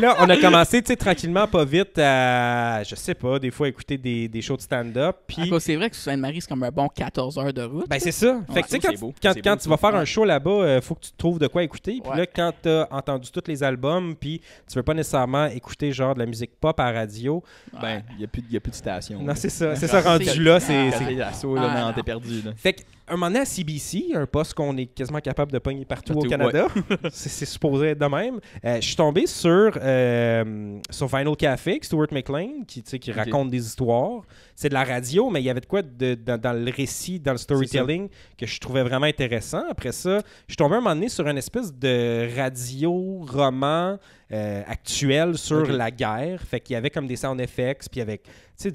là, on a commencé, tu sais, tranquillement, pas vite, à, je sais pas, des fois écouter des, des shows de stand-up. Puis... C'est vrai que Sainte-Marie, c'est comme un bon 14 heures de route. Ben, c'est ça. Fait que, tu sais, quand, quand, tu vas faire un show là-bas, il euh, faut que tu trouves de quoi écouter. Puis là, quand as entendu tous les albums, puis tu veux pas nécessairement écouter genre de la musique pop à radio. Ben, il n'y a, plus de station. Non, c'est ça. C'est ça rendu là. C'est. c'est ah, t'es perdu. Fait que un moment donné, à CBC, un poste qu'on est quasiment capable de pogner partout, au Canada, [laughs] c'est supposé être de même, euh, je suis tombé sur, son euh, sur Café, Stuart McLean, qui, qui raconte des histoires. C'est de la radio, mais il y avait de quoi dans, le récit, dans le storytelling, que je trouvais vraiment intéressant. Après ça, je suis tombé un moment donné sur une espèce de radio-roman euh, actuel sur la guerre. Fait qu'il y avait comme des sound effects, puis avec du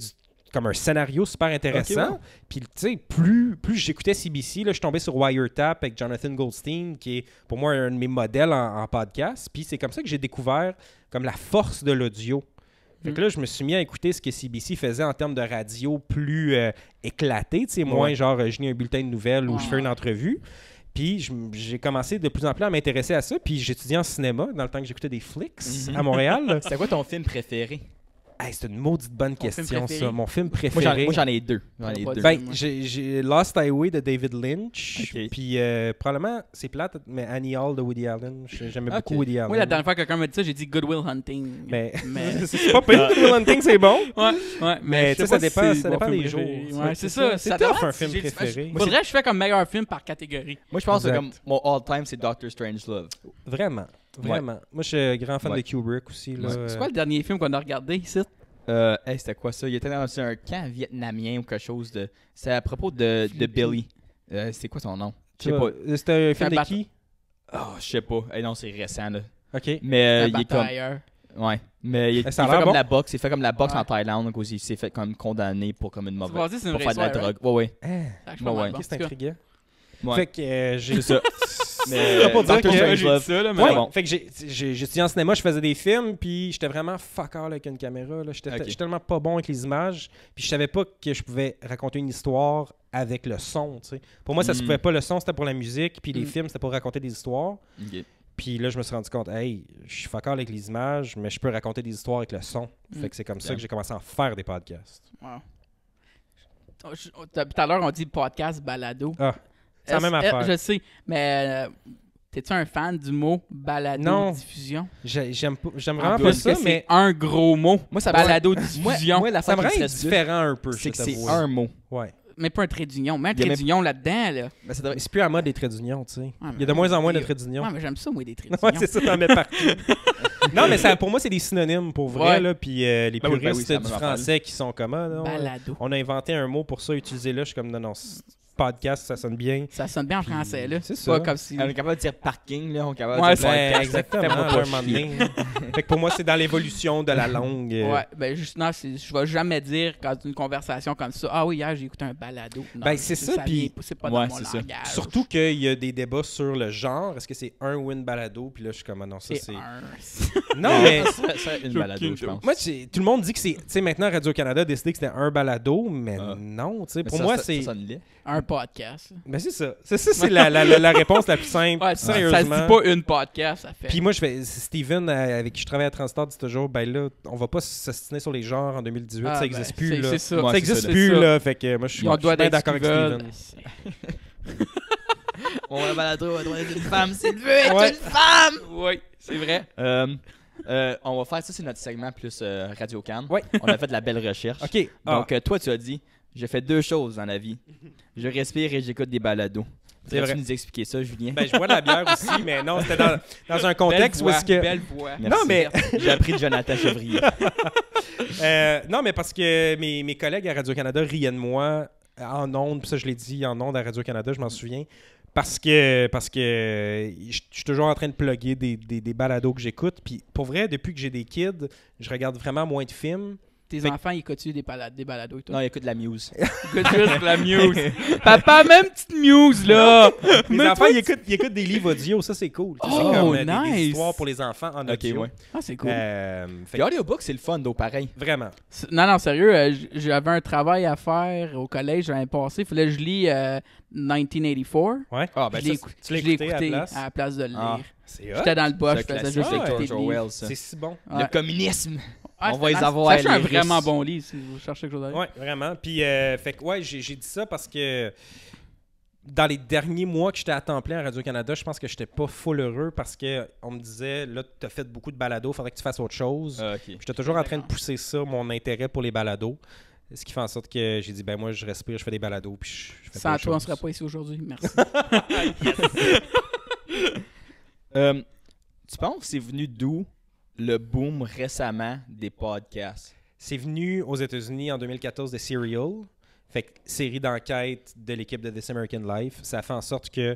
comme un scénario super intéressant. Puis, tu sais, plus, plus j'écoutais CBC, là, je tombais sur Wiretap avec Jonathan Goldstein, qui est pour moi un de mes modèles en, podcast. Puis, c'est comme ça que j'ai découvert comme la force de l'audio. Fait que mm. là, je me suis mis à écouter ce que CBC faisait en termes de radio plus euh, éclaté, tu sais, moins genre euh, je un bulletin de nouvelles ou je fais une entrevue. Puis j'ai commencé de plus en plus à m'intéresser à ça. Puis j'étudiais en cinéma dans le temps que j'écoutais des flics mm-hmm. à Montréal. [laughs] C'était quoi ton film préféré? c'est une maudite bonne question, ça. Mon film préféré. Moi, j'en ai deux. Ai Ben, j'ai Lost Highway de David Lynch. Puis euh, probablement, c'est plate, mais Annie Hall de Woody Allen. J'aimais ah, beaucoup Woody Allen. Oui, la dernière fois que quelqu'un m'a dit ça, j'ai dit Goodwill Hunting. Mais, [laughs] c'est pas pire. Goodwill Hunting, c'est bon. Ouais, ouais. Mais, tu sais, ça dépend, ça des jours. c'est ça. C'est un film préféré. Moi, je fais comme meilleur film par catégorie. Moi, je pense que mon all-time, c'est Doctor Strange Love. Vraiment. Vraiment. Moi, je suis grand fan de Kubrick aussi. C'est, quoi le dernier film qu'on a regardé ici? Euh, c'était quoi ça? Il était dans un camp vietnamien ou quelque chose de. C'est à propos de, de Billy. Euh, c'est quoi son nom? Je sais pas. C'était un film de qui? Oh, je sais pas. non, c'est récent, là. OK. Mais euh, il est comme. Ouais. Mais il, il fait comme la boxe. Il fait comme la boxe en Thaïlande. Donc il s'est fait comme condamné pour comme une mauvaise. pour, faire de la drogue. Ouais, ouais. ouais, hein? ouais. C'est intriguant. Fait que j'ai. C'est ça. pour dire que j'ai dit ça, Fait que j'ai- en cinéma, je faisais des films, puis j'étais vraiment fuck all avec une caméra. là. J'étais tellement pas bon avec les images, puis je savais pas que je pouvais raconter une histoire avec le son. Pour moi, ça se hmm. pouvait pas. Le son, c'était pour la musique, puis les hmm. films, c'était pour raconter des histoires. Puis là, je me suis rendu compte, hey, je suis fuck all avec les images, mais je peux raconter des histoires avec le son. Hmm. Fait que c'est comme ça que j'ai commencé à faire des podcasts. Oh, oh, tout à l'heure, on dit podcast balado. Ah. C'est la même e, affaire. Je sais, mais euh, T'es-tu un fan du mot balado non. diffusion? J'aime vraiment pas ça, mais un gros mot. Moi, ça balado diffusion. moi, ça me rend différent un peu. C'est c'est un mot. Ouais. Mais pas un trait d'union. Mais un trait d'union là-dedans, là. Mais ben, c'est plus à mode des traits d'union, tu sais. Il y a de moins en moins de traits d'union. Ouais, mais j'aime ça, moi, des traits [laughs] d'union. c'est ça, t'en mets partout. [laughs] non, mais ça, pour moi, c'est des synonymes pour vrai. Là, puis euh, les ben, ben puristes du français qui sont communs. Balado. On a inventé un mot pour ça, utiliser là Je suis comme, non, non, podcast, ça sonne bien. Ça sonne bien en français, là. C'est ça. comme si... On est capable de dire parking, là. On est capable de dire ouais, exactement. [laughs] fait que pour moi, c'est dans l'évolution de la langue. Euh. Ouais, ben justement, je vais jamais dire quand une conversation comme ça, ah oui, hier, j'ai écouté un balado. ben c'est ça, puis... C'est pas dans Ça. Surtout qu'il y a des débats sur le genre. Est-ce que c'est un ou une balado? Puis là, je suis comme, ah non, ça, c'est... [laughs] non, mais... c'est une balado, je pense. Moi, tout le monde dit que c'est... Tu sais, maintenant, Radio-Canada a décidé que c'était un balado, mais ah. non, tu sais, pour moi, c'est... Un podcast. Mais ben, c'est ça. C'est ça, c'est la, réponse la plus simple. sérieusement. Ça se dit pas une podcast, ça fait. Puis moi, je fais. Steven, euh, avec qui je travaille à Transstar dit toujours ben là, on va pas s'assassiner sur les genres en 2018. Ah, ça ben, existe plus, là. Ça. n'existe ça existe plus, là. Fait que moi, je suis bien d'accord avec Steven. [laughs] on va on va d'être une femme. S'il veut être une femme! Oui, c'est vrai. Euh, euh, on va faire ça, c'est notre segment plus Radio Can. Oui. On a fait de la belle recherche. [laughs] OK. Ah. Donc, toi, tu as dit je fais deux choses dans la vie. Je respire et j'écoute des balados. Tu nous expliquer ça, Julien? Ben, je bois de la bière aussi, [laughs] mais non, c'était dans, un contexte où est-ce que... Belle voix. Non, mais... [laughs] J'ai appris de Jonathan Chevrier. [laughs] Euh, non, mais parce que mes, collègues à Radio-Canada riaient de moi en ondes, ça, je l'ai dit en ondes à Radio-Canada, je m'en souviens, parce que parce que euh, je suis toujours en train de plugger des, des, des balados que j'écoute. Puis pour vrai, depuis que j'ai des kids, je regarde vraiment moins de films. Tes enfants, ils écoutent des, balades, des balados et tout. Non, ils écoutent de la muse. Ils écoutent juste de la [laughs] muse. Papa, même petite muse, là! Mes enfants, ils écoutent, des livres audio, ça, c'est cool. Oh, euh, nice! Des, histoires pour les enfants en audio. Ah, c'est cool. Euh, Les audiobooks, c'est le fun, d'eau pareil. Vraiment. Non, non, sérieux, euh, j'avais un travail à faire au collège passé, il Fallait que je lis 1984. Euh, ouais. Ah, ben, je tu écouté, à, la place? à la place de le lire. Ah, J'étais dans le poche, je faisais juste écouter. C'est si bon. Le communisme on va les avoir à un vraiment bon lit si vous cherchez quelque chose à Oui, vraiment. Puis, euh, fait que, ouais, j'ai dit ça parce que dans les derniers mois que j'étais à temps plein à Radio-Canada, je pense que j'étais pas full heureux parce que on me disait là, tu as fait beaucoup de balados, faudrait que tu fasses autre chose. Ah, j'étais toujours en train de pousser ça, mon intérêt pour les balados. Ce qui fait en sorte que j'ai dit, ben moi, je respire, je fais des balados. Puis je, fais Sans ne serait pas ici aujourd'hui. Merci. [laughs] [laughs] [laughs] Euh, tu penses que c'est venu d'où le boom récemment des podcasts? C'est venu aux États-Unis en 2014 de Serial. Fait série d'enquête de l'équipe de This American Life. Ça fait en sorte que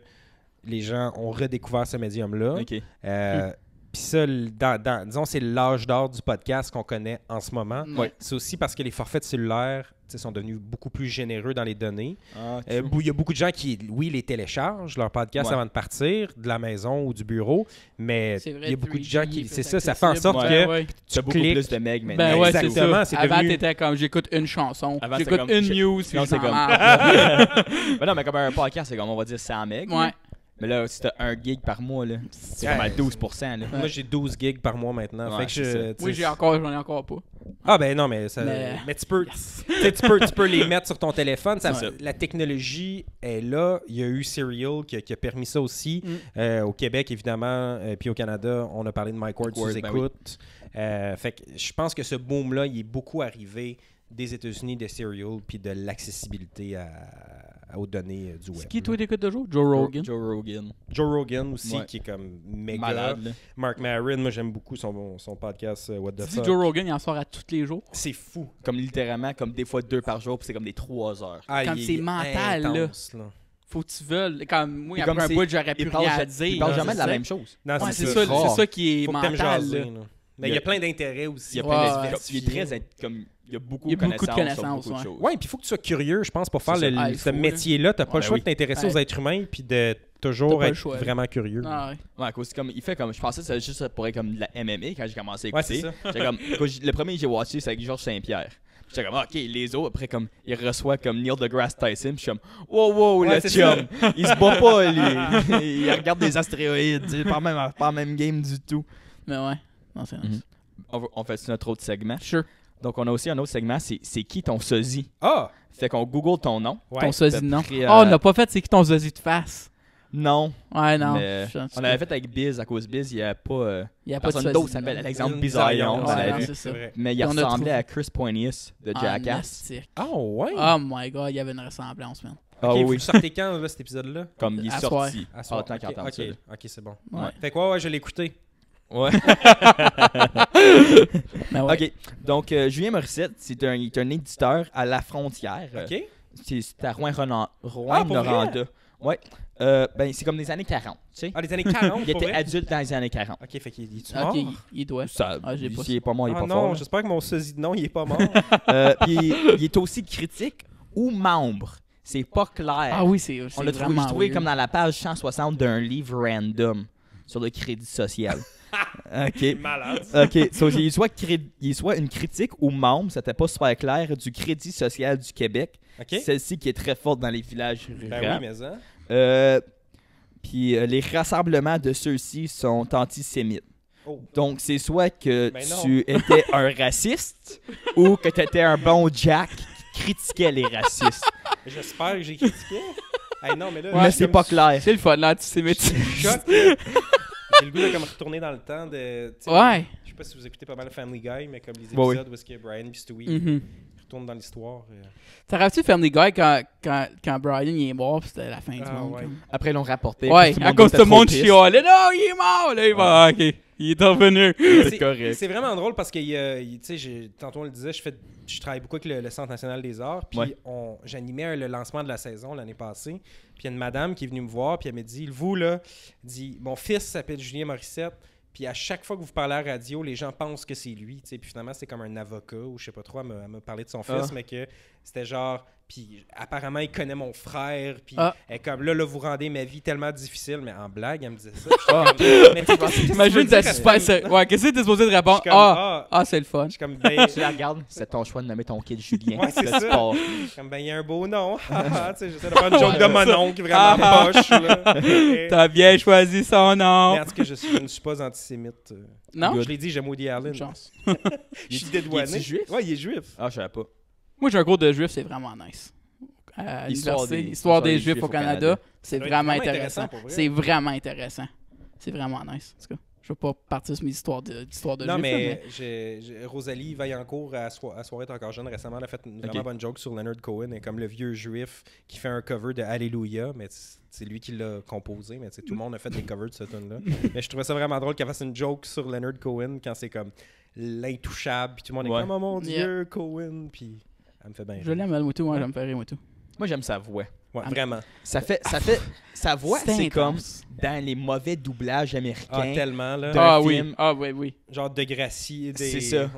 les gens ont redécouvert ce médium-là. Euh, puis ça, dans, disons, c'est l'âge d'or du podcast qu'on connaît en ce moment. Mm. C'est aussi parce que les forfaits cellulaires sont devenus beaucoup plus généreux dans les données. Ah, euh, il y a beaucoup de gens qui, oui, les téléchargent, leur podcast avant de partir, de la maison ou du bureau, mais il y a beaucoup de gens qui. C'est ça, ça fait en sorte que tu as beaucoup plus de megs maintenant. Ben Exactement. Ça. Avant, tu t'étais comme j'écoute une chanson, j'écoute une news. Non, c'est comme. ben [laughs] non, mais comme un podcast, c'est comme on va dire 100 meg ». Mais là, si t'as un gig par mois, là, c'est comme à 12%. Moi, j'ai 12 gigs par mois maintenant. oui, j'ai encore, j'en ai encore pas. Ah ben non, mais, ça, mais... tu, peux, les mettre sur ton téléphone. Ça, La technologie est là. Il y a eu Serial qui, a permis ça aussi. Mm. Euh, au Québec, évidemment, euh, puis au Canada, on a parlé de Mike ben écoute. Euh, fait que je pense que ce boom-là, il est beaucoup arrivé des États-Unis, de Serial, puis de l'accessibilité à, aux données euh, du web. C'est qui toi t'écoutes toujours Joe Rogan. Joe, Rogan. Joe Rogan aussi, qui est comme méga. Malade. Mark Marin, moi j'aime beaucoup son, son podcast euh, What the Fuck. Joe Rogan, il en sort à tous les jours. C'est fou. Comme littéralement, comme des fois deux par jour, puis c'est comme des trois heures. comme c'est mental, là. faut que tu veuilles. Comme moi, après un bout, j'aurais pu à dire. Il parle jamais de la même chose. c'est ça. C'est ça qui est mental. là. Mais il y a plein d'intérêts aussi. Il y a plein Il est très comme il y a beaucoup, y a beaucoup de connaissances. ouais, puis il faut que tu sois curieux, je pense, pour faire le, ce ah, métier-là. Tu n'as pas le choix de t'intéresser aux êtres humains puis de toujours être vraiment curieux. Ah, ouais. comme, il fait comme, je pensais que ça juste pour être comme de la MMA quand j'ai commencé à écouter. Ouais, comme, le premier que j'ai watché, c'est avec Georges Saint-Pierre. J'étais comme, ok, les autres, après, comme, il reçoit comme Neil deGrasse Tyson. je suis comme, wow, wow, le chum, [laughs] il se bat pas, lui. [laughs] il regarde des astéroïdes, pas même, pas même game du tout. Mais ouais, c'est mhm. on, on fait notre autre segment? Sure. Donc, on a aussi un autre segment, c'est qui ton sosie? Ah! Fait qu'on Google ton nom. Ton sosie de nom. Ah, Oh, on n'a euh, pas fait c'est qui ton sosie de face. Non. Ouais, non. on l'avait fait avec Biz. À cause Biz, il n'y a pas. Euh, il y a pas personne d'autre s'appelle l'exemple Bizaillon. mais il ressemblait à Chris Poinius de ah, Jackass. Ah, oh, ouais. Oh my god, il y avait une ressemblance, man. Ah oui. Vous sortez quand cet épisode-là Comme il est à sorti. À soir. Ah, ok, c'est bon. Fait quoi, ouais, je l'ai écouté. [laughs] Ben ouais. OK. Donc, euh, Julien Morissette, c'est un, un éditeur à La Frontière. OK. C'est Tarouin à Rouen-Noranda. Ah, ouais. Euh, ben, c'est comme des années 40, tu sais. Ah, les années 40, Il était adulte dans les années 40. Ok, fait qu'il est mort. ok, il, il doit. Ça, Ah, j'ai pas. il est pas mort, il est Ah pas non, j'espère que mon sosie de nom, il est pas mort. Euh, puis il, est aussi critique ou membre. C'est pas clair. Ah oui, c'est On l'a trouvé, comme dans la page 160 d'un livre random sur le crédit social. [laughs] OK. OK. il, y soit il soit une critique ou membre, c'était pas super clair, du Crédit social du Québec. Celle-ci qui est très forte dans les villages ben ruraux. Euh, puis euh, les rassemblements de ceux-ci sont antisémites. Oh. Donc, c'est soit que ben tu étais un [laughs] raciste ou que tu étais un bon Jack qui critiquait les racistes. J'espère que j'ai critiqué. non, mais là, c'est pas clair. C'est le fun, l'antisémitisme. J'ai le goût de comme retourner dans le temps de. Ouais. Je sais pas si vous écoutez pas mal Family Guy, mais comme les épisodes où est-ce que Brian et Stewie mhm. retournent dans l'histoire. t'as T'as tu Family Guy quand, quand, quand Brian il est mort, c'était la fin du ah, monde. Après, ils l'ont rapporté. Ouais, à cause de tout le monde Non, il est mort! Là, il Ok il est revenu. C'est correct. C'est vraiment drôle parce que, tu sais, tantôt on le disait, je, travaille beaucoup avec le, Centre national des arts. Puis j'animais le lancement de la saison l'année passée. Puis il y a une madame qui est venue me voir. Puis elle m'a dit Vous, là, dit, mon fils s'appelle Julien Morissette. Puis à chaque fois que vous parlez à la radio, les gens pensent que c'est lui. Puis finalement, c'est comme un avocat ou je sais pas trop. Elle me, parlé de son fils, ah. mais que c'était genre puis apparemment, il connaît mon frère. Puis ah. elle est comme là, là, vous rendez ma vie tellement difficile. Mais en blague, elle me disait ça. Ah. [laughs] Imagine ta super. Ouais, qu'est-ce que t'es supposé de répondre? Ah. ah, ah, c'est le fun. Je suis comme ben, Tu la regardes, c'est ton choix de nommer ton kid Julien. Ouais, c'est ça. Sport. comme ben, il y a un beau nom. [laughs] J'essaie de faire une joke de mon nom qui est vraiment poche. [laughs] T'as bien choisi son nom. Est-ce que je, ne suis pas antisémite. Euh. Non. Je l'ai dit, j'aime Woody Allen. je suis dédouané. Il est juif? Ouais, il est juif. Ah, je savais pas. Moi, j'ai un cours de juif, c'est vraiment nice. histoire, des, juifs, au Canada, c'est vraiment, intéressant. C'est vraiment intéressant. C'est vraiment, nice. En je ne veux pas partir sur mes histoires de, de non, juifs. Non, mais, Rosalie Vaillancourt, à, cours à Soirée encore jeune, récemment, elle a fait une vraiment bonne joke sur Leonard Cohen, et comme le vieux juif qui fait un cover de Alléluia, mais c'est lui qui l'a composé, mais tout le monde a fait des covers de ce tune là [laughs] mais je trouvais ça vraiment drôle qu'elle fasse une joke sur Leonard Cohen quand c'est comme l'intouchable, puis tout le monde est comme « Oh mon Dieu, Cohen », elle me fait bien. Je l'aime, elle, tout, Moi, hein, j'aime faire rire, tout. Moi, j'aime sa voix. vraiment. Ça fait, ça fait, sa voix, c'est comme dans les mauvais doublages américains. Ah, tellement, là. Ah oui. Ah oui, oui. Genre de Gracie. Des... C'est ça.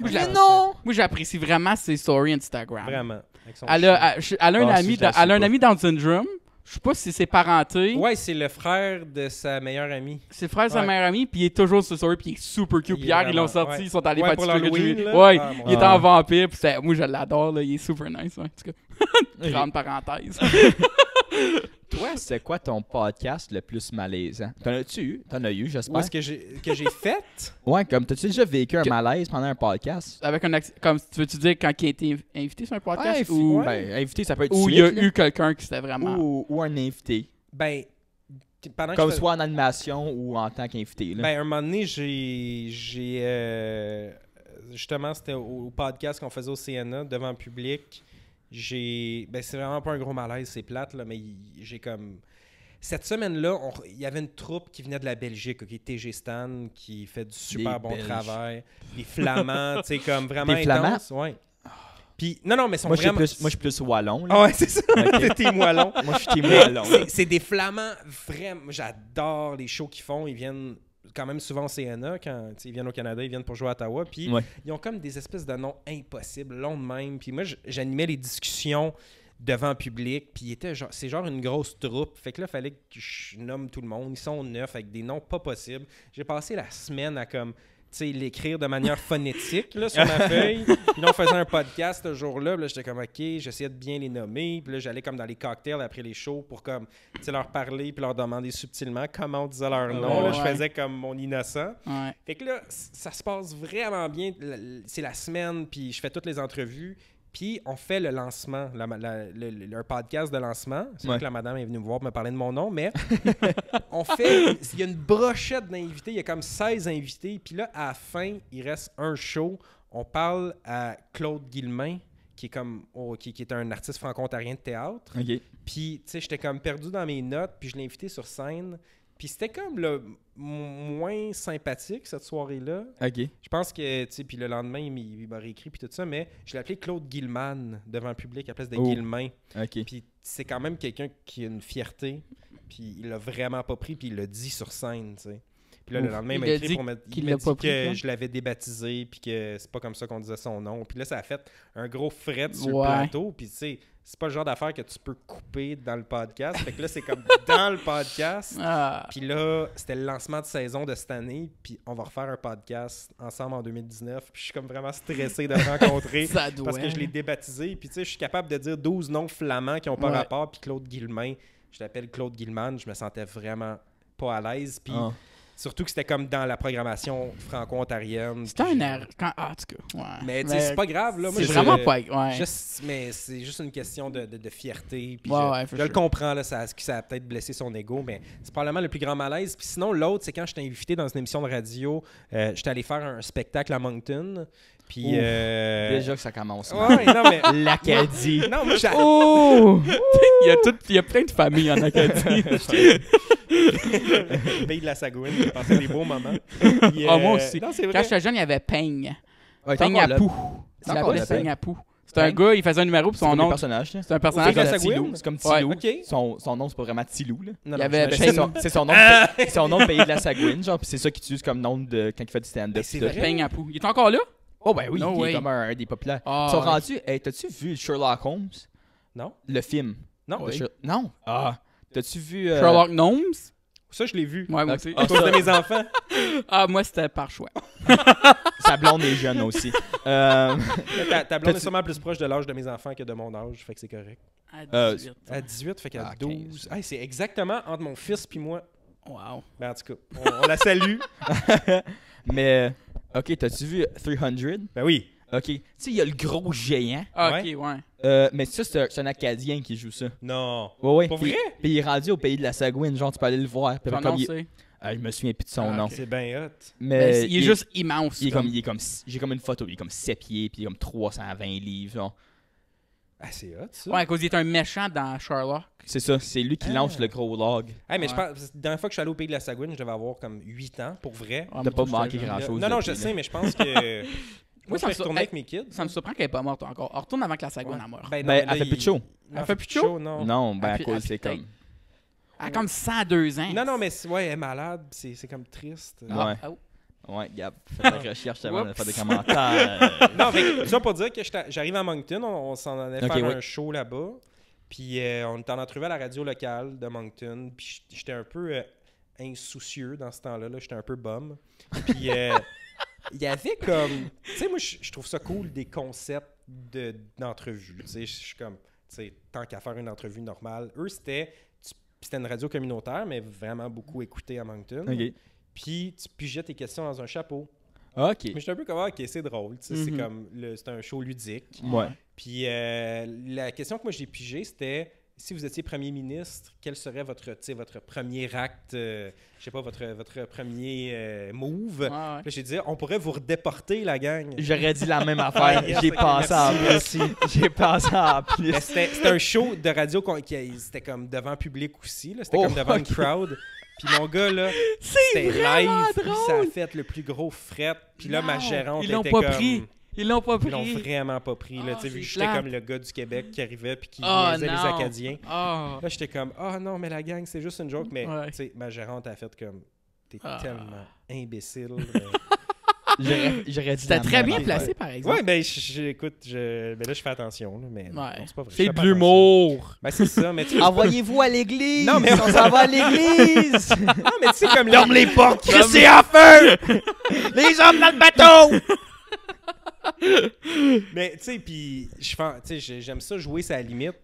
Mais non! Moi, j'apprécie vraiment ses stories Instagram. Vraiment. Elle a, un, ah, ami, elle a un ami dans le syndrome je sais pas si c'est parenté. Ouais, c'est le frère de sa meilleure amie. C'est le frère de sa meilleure amie, puis il est toujours sur Story, puis il est super cute. Hier, ils l'ont sorti, ils sont allés Ouais, pour Ouais, ah, il est en vampire, puis moi je l'adore, il est super nice. en tout cas, [laughs] grande parenthèse. [laughs] Toi, c'est quoi ton podcast le plus malaisant? T'en as-tu eu? T'en as eu, j'espère. sais ce que j'ai, que j'ai fait? Ouais, comme t'as-tu déjà vécu un malaise pendant un podcast? Avec un Comme tu veux-tu dire quand il a été invité sur un podcast ou ben, invité, ça peut être ou il y a eu quelqu'un qui c'était vraiment. ou, un invité. Ben, Comme soit en animation ou en tant qu'invité. Ben, un moment donné, j'ai. j'ai, euh, justement, c'était au, au podcast qu'on faisait au CNA devant le public. J'ai. Ben, c'est vraiment pas un gros malaise, c'est plate, là, mais j'ai comme. Cette semaine-là, il y avait une troupe qui venait de la Belgique, OK? TG Stan, qui fait du super bon travail. Les Flamands, tu sais, [laughs] comme vraiment Des intense. Flamands? Ouais. Puis, non, non, mais sont moi, Je suis plus, moi, je suis plus wallon. Ah ouais, c'est ça. [laughs] T'es wallon. moi, je suis wallon. C'est des flamands, vraiment. J'adore les shows qu'ils font. Ils viennent quand même souvent au CNA, quand ils viennent au Canada, ils viennent pour jouer à Ottawa, puis ils ont comme des espèces de noms impossibles, longs de même. Puis moi, j'animais les discussions devant public, puis genre, c'est genre une grosse troupe. Fait que là, il fallait que je nomme tout le monde. Ils sont neufs, avec des noms pas possibles. J'ai passé la semaine à comme l'écrire de manière [laughs] phonétique là, sur ma [laughs] feuille. Puis là, on faisait un podcast ce jour-là. j'étais comme, OK, j'essayais de bien les nommer. Puis là, j'allais comme dans les cocktails après les shows pour comme, leur parler puis leur demander subtilement comment on disait leur ah nom. Je faisais comme mon innocent. Fait que là, ça se passe vraiment bien. C'est la semaine, puis je fais toutes les entrevues. Puis on fait le lancement, la, podcast de lancement. C'est vrai que la madame est venue me voir pour me parler de mon nom, mais [laughs] on fait. Il y a une brochette d'invités, il y a comme 16 invités. Puis là, à la fin, il reste un show. On parle à Claude Guillemin, qui est comme oh, qui, est un artiste franco-ontarien de théâtre. Puis, tu sais, j'étais comme perdu dans mes notes, puis je l'ai invité sur scène. Puis c'était comme le moins sympathique cette soirée-là. OK. Je pense que, tu sais, puis le lendemain, il m'a réécrit, puis tout ça, mais je l'ai appelé Claude Gilman devant le public à la place de oh. OK. Puis c'est quand même quelqu'un qui a une fierté, puis il l'a vraiment pas pris, puis il l'a dit sur scène, tu sais. Puis là, le lendemain, il m'a écrit pour me qu'il dit que hein? je l'avais débaptisé, puis que c'est pas comme ça qu'on disait son nom. Puis là, ça a fait un gros fret sur le plateau. Puis tu sais, c'est pas le genre d'affaire que tu peux couper dans le podcast. Fait que là, c'est comme [laughs] dans le podcast. Ah. Puis là, c'était le lancement de saison de cette année. Puis on va refaire un podcast ensemble en 2019. Puis je suis comme vraiment stressé de [laughs] rencontrer. ça Parce que je l'ai hein? débaptisé. Puis tu sais, je suis capable de dire 12 noms flamands qui n'ont pas rapport. Puis Claude Guillemin, je l'appelle Claude Guillemin. Je me sentais vraiment pas à l'aise. Puis. Ah. Surtout que c'était comme dans la programmation franco-ontarienne. C'était un air. Er- euh, ah, en tout cas. Ouais. Mais, c'est pas grave. là. C'est vraiment pas. mais c'est juste une question de, fierté. je, le comprends, là, ça, ça a peut-être blessé son ego, mais c'est probablement le plus grand malaise. Puis sinon, l'autre, c'est quand j'étais invité dans une émission de radio, euh, j'étais allé faire un spectacle à Moncton. Puis. Euh, Déjà que ça commence. Ouais, non, mais. [laughs] L'Acadie. Non, mais il, y a y a plein de familles en Acadie. Pays [laughs] de [laughs] la Sagouine, j'ai passé des beaux moments. Ah moi euh, aussi. Non, Quand j'étais jeune, il y avait Peigne. Peigne à Pou. C'est Peigne C'est un gars, il faisait un numéro, pour son nom. C'est un personnage. C'est un personnage de Silou, C'est comme Tilou. Son, nom, c'est pas vraiment Tilou. C'est son, nom. C'est son nom de pays de la Sagouine, c'est ça qu'il utilise comme nom de, quand il fait du stand-up. Ben, c'est Peigne à Il est encore là? Oh, ben oui, il est comme un, des populaires. Ah, Ils sont rendus. t'as-tu vu Sherlock Holmes Non. Le film Non. Non. Ah. T'as-tu vu. Euh, Sherlock Gnomes? Ça, je l'ai vu. Ouais, moi aussi. de mes enfants. [laughs] Ah, moi, c'était par choix. Sa [laughs] blonde est jeune aussi. Euh, [laughs] ta, blonde est sûrement plus proche de l'âge de mes enfants que de mon âge, fait que c'est correct. À 18. Euh, à 18, fait qu'à 12. Ah, c'est exactement entre mon fils et moi. Wow. Ben, en tout cas, on, on la salue. mais Ok, t'as-tu vu 300 Ben oui. Ok. Tu sais, il y a le gros géant. Ah, ok, ouais. Euh, mais ça, c'est un- un Acadien qui joue ça. Non. Ouais, ouais. Puis- vrai? Puis il est rendu au pays de la Sagouine, genre, tu peux aller le voir. Puis ah, je me souviens plus de son ah, nom. C'est bien hot. Mais il est juste immense. il est comme, il est comme, j'ai comme une photo, il est comme 7 pieds, puis il est comme 320 livres, genre. Ah, c'est hot, ça. Ouais, à cause il est un méchant dans Sherlock. C'est ça, c'est lui qui ah. lance le gros log. Hé, mais je pense, la dernière fois que je suis allé au pays de la Sagouine, je devais avoir comme 8 ans, pour vrai. T'as pas manqué grand-chose. Non, non, je sais, mais je pense que. [laughs] Moi, ça me avec mes kids. Ça me surprend qu'elle n'est pas morte encore. On retourne avant que la Sagouine ouais. meure. Ben, ben, non, elle fait plus de show. Elle, fait plus de show? Non, non ben, à cause, c'est comme. Elle a comme 102 ans. Non, non, mais ouais, elle est malade, c'est comme triste. Ah. Ouais. Ah, oh. Ouais, Gab, fait des recherches, avant de faire des commentaires. [laughs] non, mais ça pour dire que j'arrive à Moncton, on, s'en allait faire un show là-bas. Puis euh, on t'en a trouvé à la radio locale de Moncton. Puis j'étais un peu euh, insoucieux dans ce temps-là. j'étais un peu bum. Puis euh, [laughs] il y avait comme. Tu sais, moi, je trouve ça cool des concepts d'entrevue. tu sais, je suis comme. Tu sais, tant qu'à faire une entrevue normale. Eux, c'était. une radio communautaire, mais vraiment beaucoup écoutée à Moncton. Puis tu pigeais tes questions dans un chapeau. OK. Mais j'étais un peu comme, ah, OK, c'est drôle. C'est mhm. comme, c'est un show ludique. Ouais. Puis euh, la question que moi j'ai pigée, c'était si vous étiez premier ministre, quel serait votre, votre premier acte, je euh, je sais pas, votre, votre premier euh, move? J'ai dit, on pourrait vous redéporter, la gang. J'aurais dit la [laughs] même affaire. J'ai pensé en plus. J'ai pensé en [laughs] plus. C'était un show de radio, qui c'était comme devant public aussi. C'était comme oh, devant le crowd. Puis mon gars, là, [laughs] c'est live. ça a fait le plus gros fret. Puis là, ma gérante ils était pas comme... Pris. Ils l'ont pas pris. Ils l'ont vraiment pas pris. Oh, j'étais comme le gars du Québec qui arrivait puis qui faisait ah, les Acadiens. Ah. Là, j'étais comme, Oh non, mais la gang, c'est juste une joke. Mais sais ma gérante a fait comme, t'es tellement imbécile. [laughs] J'aurais [laughs] dit. C'était très bien placé, par exemple. Oui, ben, mais écoute, je, ben là, je fais attention. Mais Ouais. c'est fais de l'humour. Ben, c'est ça, mais [laughs] Envoyez-vous à l'église. Non, mais- on s'en va à l'église. [laughs] Non, mais tu sais, comme l'homme les portes, c'est en feu! Les hommes dans le bateau! [laughs] mais tu sais, puis j'aime ça jouer sa limite.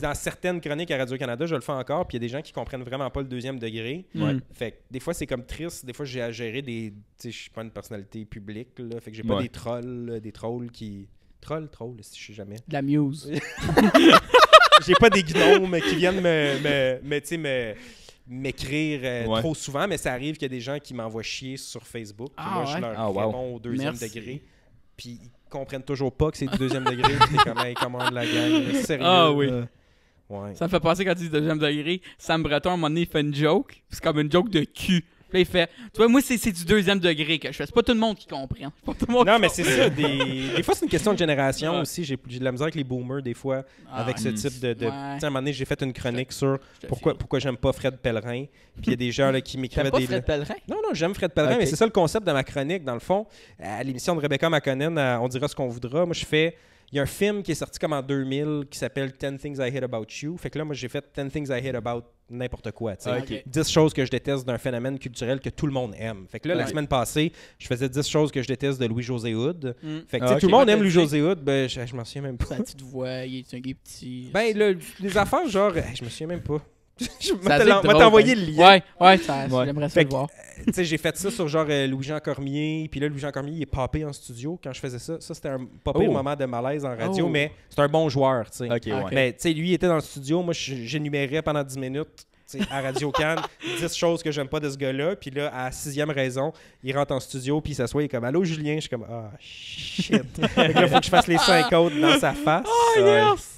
Dans certaines chroniques à Radio-Canada, je le fais encore, puis il y a des gens qui comprennent vraiment pas le deuxième degré. Fait des fois, c'est comme triste. Des fois, j'ai à gérer des. Tu sais, je suis pas une personnalité publique, là. Fait que j'ai pas des trolls, des trolls qui. Troll, troll, si je sais jamais. De la muse. [laughs] j'ai pas des gnomes qui viennent me. me, tu sais, m'écrire euh, trop souvent, mais ça arrive qu'il y a des gens qui m'envoient chier sur Facebook. Ah, moi, je leur ah, au deuxième degré pis ils comprennent toujours pas que c'est du deuxième degré. c'est [laughs] comme comment ils commandent la gang. Ah sérieux. Ah oui. Ouais. Ça me fait penser quand tu dis deuxième degré, Sam Breton, à un moment donné, il fait une joke. C'est comme une joke de cul fait. moi, c'est du deuxième degré que je fais. C'est pas tout le monde qui comprend. non, mais c'est ça. Des... des fois, c'est une question de génération aussi. J'ai de la misère avec les boomers, des fois, ah, avec ce type de. de... à un moment j'ai fait une chronique sur pourquoi, pourquoi j'aime pas Fred Pellerin. Puis il y a des gens là, qui m'écrivaient des. Fred Pellerin? Non, non, j'aime Fred Pellerin, mais c'est ça le concept de ma chronique, dans le fond. À l'émission de Rebecca McConnell, euh, on dira ce qu'on voudra. Moi, je fais. Il y a un film qui est sorti comme en 2000 qui s'appelle 10 Things I Hate About You. Fait que là, moi, j'ai fait 10 Things I Hate About n'importe quoi. 10 ah, choses que je déteste d'un phénomène culturel que tout le monde aime. Fait que là, la semaine passée, je faisais 10 choses que je déteste de Louis-José Hood. Mm. Fait que ah, tout le monde aime Louis-José Hood. Ben, je, me m'en souviens même pas. Sa petite voix, il est un gay petit. Ben, les affaires, genre, je me souviens même pas. [laughs] je vais t'envoyer hein. le lien. Ouais, ouais, j'aimerais ça voir. Euh, tu sais, j'ai fait ça sur genre euh, Louis-Jean Cormier, puis là, Louis-Jean Cormier, il est popé en studio quand je faisais ça. Ça, c'était un popé oh. moment de malaise en radio, oh. mais c'est un bon joueur, tu sais. Mais tu sais, lui, il était dans le studio, moi, j'énumérais pendant 10 minutes. à Radio Cannes, 10 [laughs] choses que j'aime pas de ce gars-là. Puis là, à sixième raison, il rentre en studio, puis il s'assoit, il est comme Allô Julien. Je suis comme Ah, shit. faut que je fasse les 5 [laughs] autres dans sa face. Oh, yes!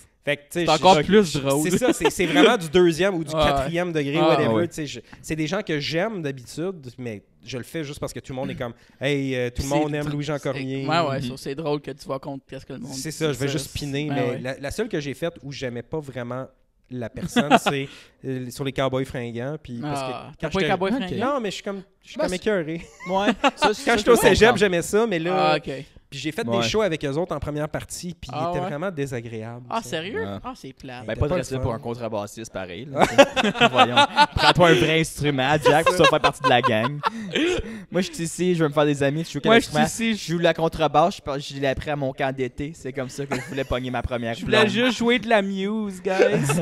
C'est encore plus drôle. C'est ça, c'est vraiment du deuxième ou du [laughs] quatrième degré, ah, whatever. C'est des gens que j'aime d'habitude, mais je le fais juste parce que tout le monde est comme Hey, euh, tout le monde aime Louis-Jean Cormier. Ouais, ouais, mhm. ça, c'est drôle que tu vas contre qu'est-ce que le monde. C'est ça, je vais juste piner. Ben mais la, seule que j'ai faite où j'aimais pas vraiment la [laughs] personne, c'est euh, sur les cowboys fringants. Puis parce que ah, quand fringants? Non, mais je suis comme, je suis bah, comme écœuré. Ouais. Ça, [laughs] quand j'étais au cégep, j'aimais ça, mais là. Ah, ok. Puis j'ai fait des shows avec eux autres en première partie, puis ah, ils étaient vraiment désagréable. Ah, sérieux? Ah, c'est plat. Ben, pas, de pour un contrebassiste pareil. [laughs] Voyons. Prends-toi un vrai instrument, Jack, pour ça faire partie de la gang. [laughs] Moi, je suis ici, je veux me faire des amis, je joue Moi, je suis ici. Je joue la contrebasse, je, l'ai appris à mon camp d'été. C'est comme ça que je voulais pogner ma première Je voulais juste jouer de la muse, guys.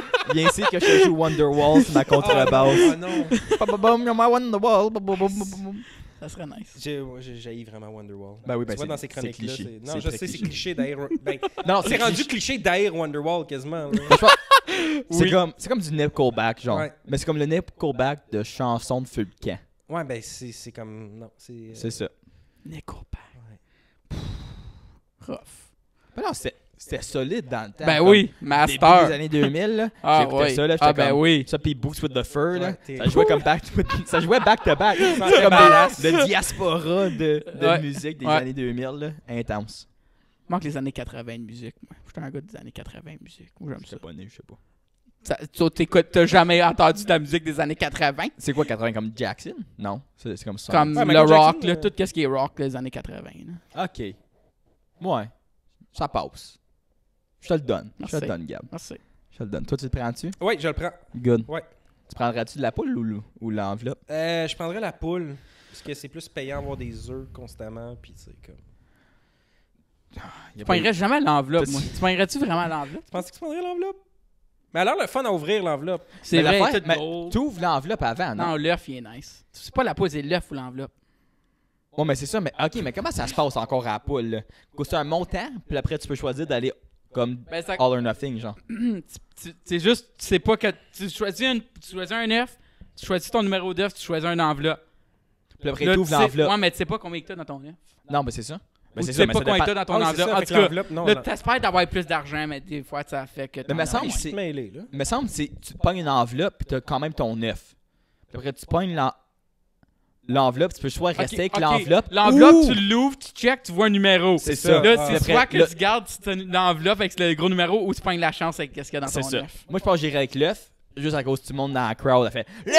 [laughs] Bien sûr que je joue Wonderwall c'est ma contrebasse. Oh, non. Ça serait nice. J'ai vraiment Wonderwall. Ben oui, ben c'est dans ces chroniques-là. Non, je sais, c'est cliché derrière Ben, [laughs] non, c'est rendu cliché d'ailleurs Wonderwall quasiment. [laughs] c'est comme comme, comme du callback, genre. Mais c'est comme le callback de chansons de Fulcan. Ouais, ben c'est comme. Non, c'est. Euh, c'est ça. Nickelback. Ouais. rough. Ben non, c'est c'était solide dans le temps. Ben oui, Master. des années 2000, là. ah, ça, là. Ah, ben oui. Ça, puis Boots with the Fur, là. ça jouait comme back to back. ça jouait back to back. [laughs] C'était comme des, de diaspora de, musique des années 2000, Intense. Intense. Manque les années 80 de musique. J'étais un gars des années 80 de musique. Moi, j'aime ça. pas né, je sais pas. T'as jamais entendu de la musique des années 80? C'est quoi 80 comme Jackson? Non, c'est comme ça. Comme le rock, là, euh, tout ce qui est rock des années 80. Ok. Ouais. Ça passe. Je te le donne. Merci. Je te le donne, Gab. Merci. Je te le donne. Toi, tu le prends-tu? Oui, je le prends. Good. Oui. Tu prendras-tu de la poule ou, l'enveloppe? Euh, je prendrais la poule. Parce que c'est plus payant d'avoir des œufs constamment. Puis c'est comme. Ah, tu prendrais jamais l'enveloppe, moi. Tu prendrais-tu vraiment l'enveloppe? Tu penses que tu prendrais l'enveloppe? Mais alors, le fun à ouvrir l'enveloppe. C'est vrai. Mais tu ouvres l'enveloppe avant, non? Non, l'œuf, il est nice. C'est pas la poule, c'est l'œuf ou l'enveloppe. bon mais c'est ça. Mais OK, mais comment ça se passe encore à la poule? C'est un montant, puis après, tu peux choisir d'aller comme ben, All or Nothing, genre. [clears throat] C'est juste, tu sais pas que. Tu choisis, tu choisis un F, tu choisis ton numéro d'œuf, tu choisis un enveloppe. Puis après, tu ouvres l'enveloppe. Ouais, mais tu sais pas combien que t'as dans ton œuf. Non, mais c'est ça. Mais c'est ça, pas combien t'as dans ton ah, enveloppe. en tout cas, t'espères d'avoir plus d'argent, mais des fois, ça fait que. Mais me semble, c'est. Me semble, c'est. Tu pognes une enveloppe, puis t'as quand même ton œuf. après, tu pognes l'enveloppe, tu peux soit rester avec l'enveloppe. L'enveloppe, tu l'ouvres, tu check, tu vois un numéro. C'est ça. Là, c'est soit que tu gardes l'enveloppe avec le gros numéro ou tu prends la chance avec ce qu'il y a dans ton ça. œuf. Moi, je pense que j'irai avec l'œuf. Juste à cause du monde dans la crowd, a fait Lef!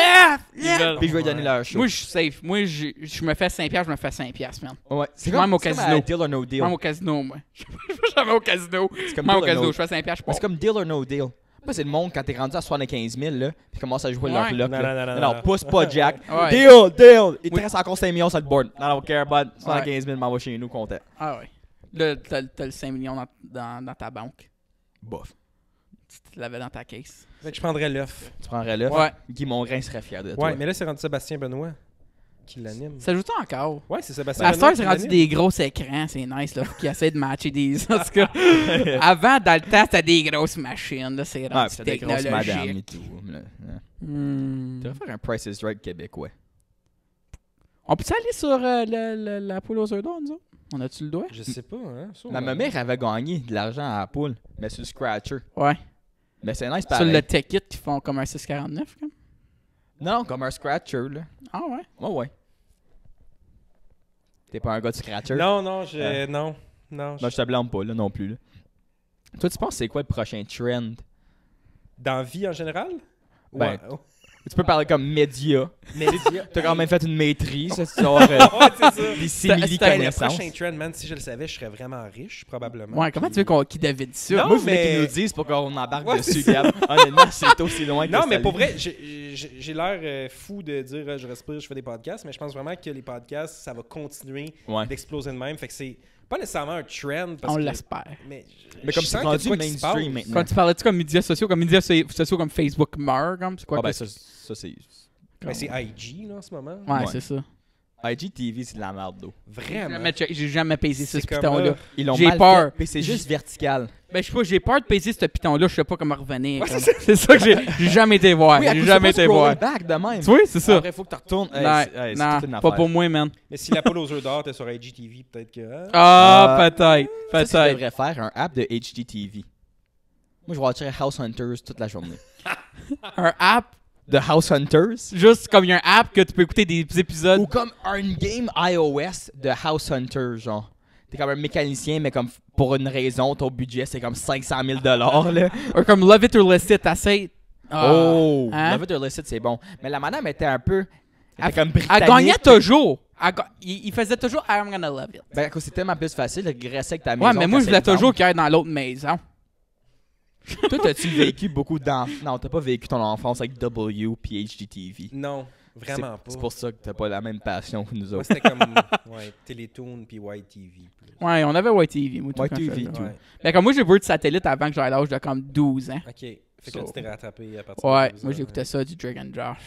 Lef! Puis je vais donner leur show. Moi, je suis safe. Moi, je, me fais 5$, je me fais 5$, man. Ouais. C'est même au casino. deal or no deal. Même au casino, moi. [laughs] Jamais au casino. Même au casino, je fais 5$, je C'est comme deal or no deal c'est le monde quand t'es rendu à 75 000 là, puis commence à jouer le lock. Non, non, non, non, pousse pas Jack. [laughs] Deal, deal. Il te reste encore 5 millions sur le board. I don't care, bud. 75 000, m'en va chez nous, comptait Ah ouais. Là, t'as le 5 millions dans ta banque. Bof tu l'avais dans ta caisse. Fait que je prendrais l'œuf. Tu prendrais l'œuf? Ouais. Guy Mongrin serait fier de toi. Ouais, mais là, c'est rendu Sébastien Benoît qui l'anime. Ça joue ça encore? Ouais, c'est Sébastien Renaud. Astor, c'est rendu des gros écrans, c'est nice, là, qui essaie de matcher des. En tout cas, [laughs] avant, dans le temps, c'était des grosses machines, là, c'est ah, rendu c'était des grosses madames et tout. Hein. Hmm. Tu vas faire un Price is Right québécois. On peut aller sur euh, la poule aux œufs nous autres? On a-tu le doigt? Je sais pas, hein. la, ma mère avait gagné de l'argent à la poule, mais sur le Scratcher. Ouais. Mais c'est nice pareil. Sur le Ticket qui font comme un 649, comme? Non, comme un Scratcher, là. Ah ouais? Ah, ouais, ouais. T'es pas un gars de scratcher. Non, non, je. Ah. non. Non, ben, je... je te blâme pas là non plus. Toi, tu penses c'est quoi le prochain trend? Dans vie en général? Ben, ouais. Tu peux parler comme média. Média. T'as quand même fait une maîtrise, cette histoire. Euh, des simili le prochain trend, man. Si je le savais, je serais vraiment riche, probablement. Ouais, comment tu veux qu'on quitte David ça? Moi, je mais- qu'ils nous disent pour qu'on embarque dessus, Gab. Honnêtement, c'est aussi loin que Non, mais pour vrai, j'ai- l'air euh, fou de dire euh, je respire, je fais des podcasts, mais je pense vraiment que les podcasts, ça va continuer d'exploser de même. Fait que c'est pas nécessairement un trend. Parce On l'espère. Mais, mais comme ça, rendu mainstream maintenant. Quand tu parlais-tu comme médias sociaux, comme médias sociaux comme Facebook meurt, comme c'est quoi? Ah, ben, ça, ça c'est. Ben, comme... c'est IG là, en ce moment. ouais. c'est ça. IGTV, c'est de la merde, d'eau. Vraiment. J'ai jamais, pesé ce piton-là. J'ai peur. c'est juste vertical. Mais ben, je sais pas, j'ai peur de peser ce piton-là, je sais pas comment revenir. c'est ça que j'ai jamais été voir. j'ai jamais été voir. c'est ça. Après, faut que tu retournes. non, pas pour moi, man. Mais si poule aux oeufs d'or, t'es sur IGTV, peut-être que. Hein? Ah, euh, peut-être. Peut-être. Tu devrais faire un app de HGTV. Moi, je vais tirer House Hunters toute la journée. [laughs] un app de House Hunters. Juste comme il y a un app que tu peux écouter des épisodes. Ou comme un game iOS de House Hunters, genre. T'es comme un mécanicien, mais comme pour une raison, ton budget c'est comme 500 000 là. [laughs] Ou comme Love It or List It, ah, Oh! Hein? Love It or List It, c'est bon. Mais la madame était un peu. Elle, elle gagnait toujours! il, faisait toujours I'm gonna love it. Ben, c'est tellement plus facile de graisser que ta maison. Ouais, mais moi je voulais toujours qu'il aille dans l'autre maison. Toi, t'as-tu [laughs] vécu beaucoup d'enfants? Non, t'as pas vécu ton enfance avec W puis HGTV. Non, vraiment pas. C'est pour ça que t'as pas la même passion que nous autres. c'était comme ouais, Télétoon puis YTV. Plus. Ouais, on avait YTV. Moi, tout YTV, tout. Ouais. Mais comme moi, j'ai vu de satellite avant que j'aille à l'âge de comme 12 ans. OK. Fait que tu t'es rattrapé à partir ouais, de Moi, ouais, moi, j'écoutais ça du Dragon Josh.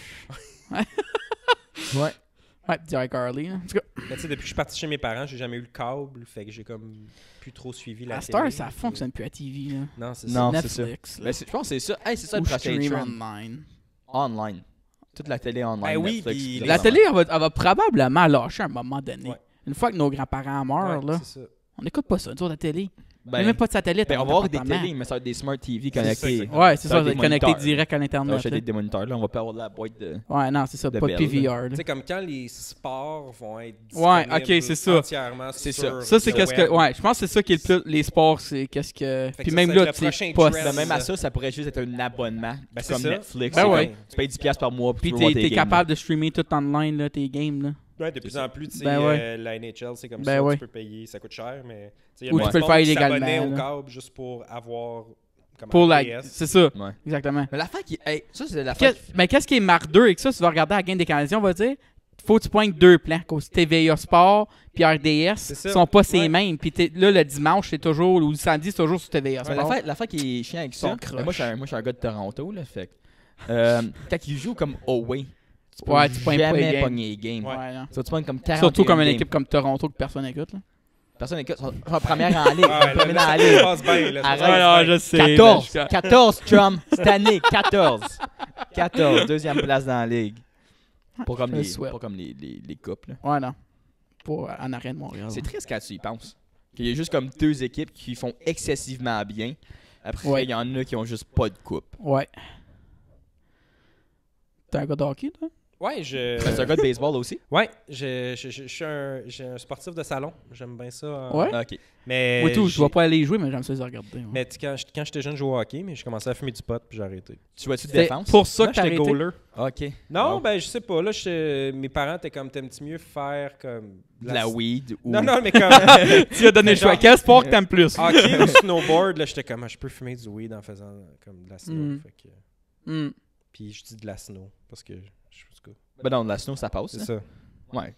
ouais. [laughs] Ouais, direct hein. En ben, tu sais, depuis que je suis parti chez mes parents, j'ai jamais eu le câble. Fait que j'ai comme plus trop suivi la. À Star, télé, ça fonctionne plus à TV. Là. Non, c'est ça. ça. Netflix. Ben, je pense que c'est ça. c'est ça le Ou online. Online. Toute la télé online. Ben oui, La télé, elle va, probablement lâcher à un moment donné. Une fois que nos grands-parents meurent, là, ça. on n'écoute pas ça, nous autres, la télé. Ben, même pas de satellite. Ben, on va avoir des télés, mais ça va être des smart TV connectés. Ouais, c'est ça, ça, connecté direct à l'Internet. On va des moniteurs, là, on va pas avoir de la boîte de. Ouais, non, c'est ça, pas de PVR. Tu sais, comme quand les sports vont être. Ouais, ok, c'est ça. Entièrement c'est ça. c'est qu'est-ce que. Ouais, je pense que c'est ça qui est le plus. Les sports, c'est qu'est-ce que. Puis même là, tu sais, ben, Même à ça, ça pourrait juste être un abonnement. Comme Netflix. ouais. Tu payes 10$ par mois. Puis t'es capable de streamer tout en ligne, tes games, là. Ouais, de plus en plus, tu sais, ben euh, la NHL, c'est comme ben ça, tu peux payer, ça coûte cher, mais y a Ou tu peux le faire illégalement. au câble juste pour avoir. Comme pour la. C'est ça. Exactement. Mais qui. ça, c'est la fac... qui... Mais qu'est-ce qui est mardeux que ça? Si tu vas regarder la game des Canadiens, on va dire faut que tu pointes deux plans. Cause TVA Sport puis RDS sont pas ces mêmes. Puis là, le dimanche, c'est toujours, ou le samedi, c'est toujours sur TVA Sport. la L'affaire qui est chiant avec ça, moi, je suis un, gars de Toronto, là, fait euh, [laughs] quand ils jouent comme away, tu peux tu jamais pogner game. les games. Ouais. Surtout comme une équipe comme Toronto que personne n'écoute. Personne n'écoute. première en ligue. première en ligue. je sais, 14. 14, Trump. Cette année, 14. 14. Deuxième place dans la ligue. Ah, pas comme, les, pas comme les, les, couples. Ouais, non. Pas euh, en de Montréal. C'est triste quand tu y penses. Qu'il y a juste comme deux équipes qui font excessivement bien. Après, il y en a qui ont juste pas de coupe. Ouais. T'es un gars de hockey, toi? Ouais, je. Ben, c'est un gars de baseball aussi? Ouais, je, je, je suis un, sportif de salon. J'aime bien ça. Euh, ouais. Ah, ok. Mais. Oui, tout, je dois pas aller y jouer, mais j'aime ça les regarder. Mais quand, quand j'étais jeune, je jouais au hockey, mais j'ai commencé à fumer du pot, puis j'ai arrêté. Tu vois-tu de défense? pour ça que j'étais goaler. Ah, ok. Non, ben, je sais pas. Là, mes parents étaient comme, t'aimes-tu mieux faire comme. La... weed ou. Non, non, mais comme. [laughs] [laughs] tu as donné le choix. Quel sport que t'aimes plus? Hockey ou [laughs] snowboard, là, j'étais comme, ah, je peux fumer du weed en faisant comme de la snow. Mm. Mm. Puis je dis de la snow parce que ben non, de la snow, ça passe. C'est hein. ça. Ouais.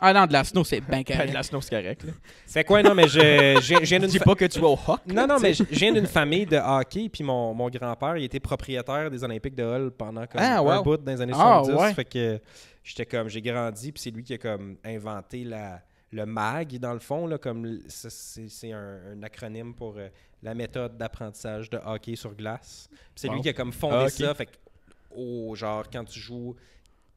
Ah non, de la snow, c'est bien ben, correct. de la snow, c'est correct. C'est quoi? Non, mais je, je, Dis pas que tu vas au hockey. Non, non, mais je, viens d'une famille de hockey, puis mon, mon grand-père, il était propriétaire des Olympiques de Hull pendant comme ah, un bout dans les années 70. Ah, fait que j'étais comme... J'ai grandi, puis c'est lui qui a comme inventé la le MAG, dans le fond, là, comme c'est un, un, acronyme pour euh, la méthode d'apprentissage de hockey sur glace. C'est lui qui a comme fondé ah, ça. Fait Genre, quand tu joues.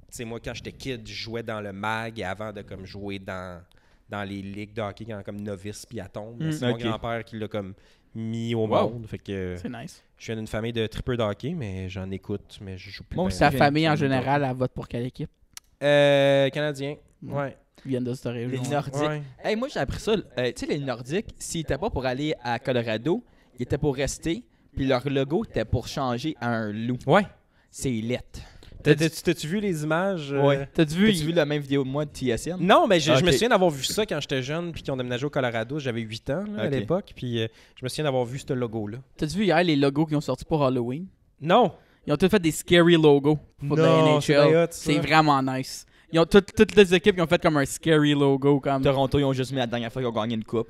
Tu sais, moi, quand j'étais kid, je jouais dans le mag et avant de comme jouer dans, dans les ligues de hockey quand comme novice puis mm. C'est mon grand-père qui l'a comme mis au monde. Fait que, c'est nice. Je viens d'une famille de tripeurs de hockey, mais j'en écoute, mais je joue plus. sa famille en général, elle vote pour quelle équipe? Euh, Canadien, mm. ouais. de Les Nordiques. moi, j'ai appris ça. Euh, tu sais, les Nordiques, s'ils n'étaient pas pour aller à Colorado, ils étaient pour rester, puis leur logo était pour changer à un loup. Ouais c'est lettre. T'as-tu vu les images? Euh? Ouais. T'as-tu vu, vu la même vidéo de moi de TSN? Non, mais je, me souviens d'avoir vu ça quand j'étais jeune, puis ont déménagé au Colorado. J'avais 8 ans à l'époque, puis euh, je me souviens d'avoir vu ce logo-là. T'as-tu vu hier les logos qui ont sorti pour Halloween? Non! Ils ont tous fait des scary logos pour la NHL. C'est vraiment nice. Ils toutes les équipes qui ont fait comme un scary logo. Comme... Toronto, ils ont juste mis la dernière fois qu'ils ont gagné une coupe.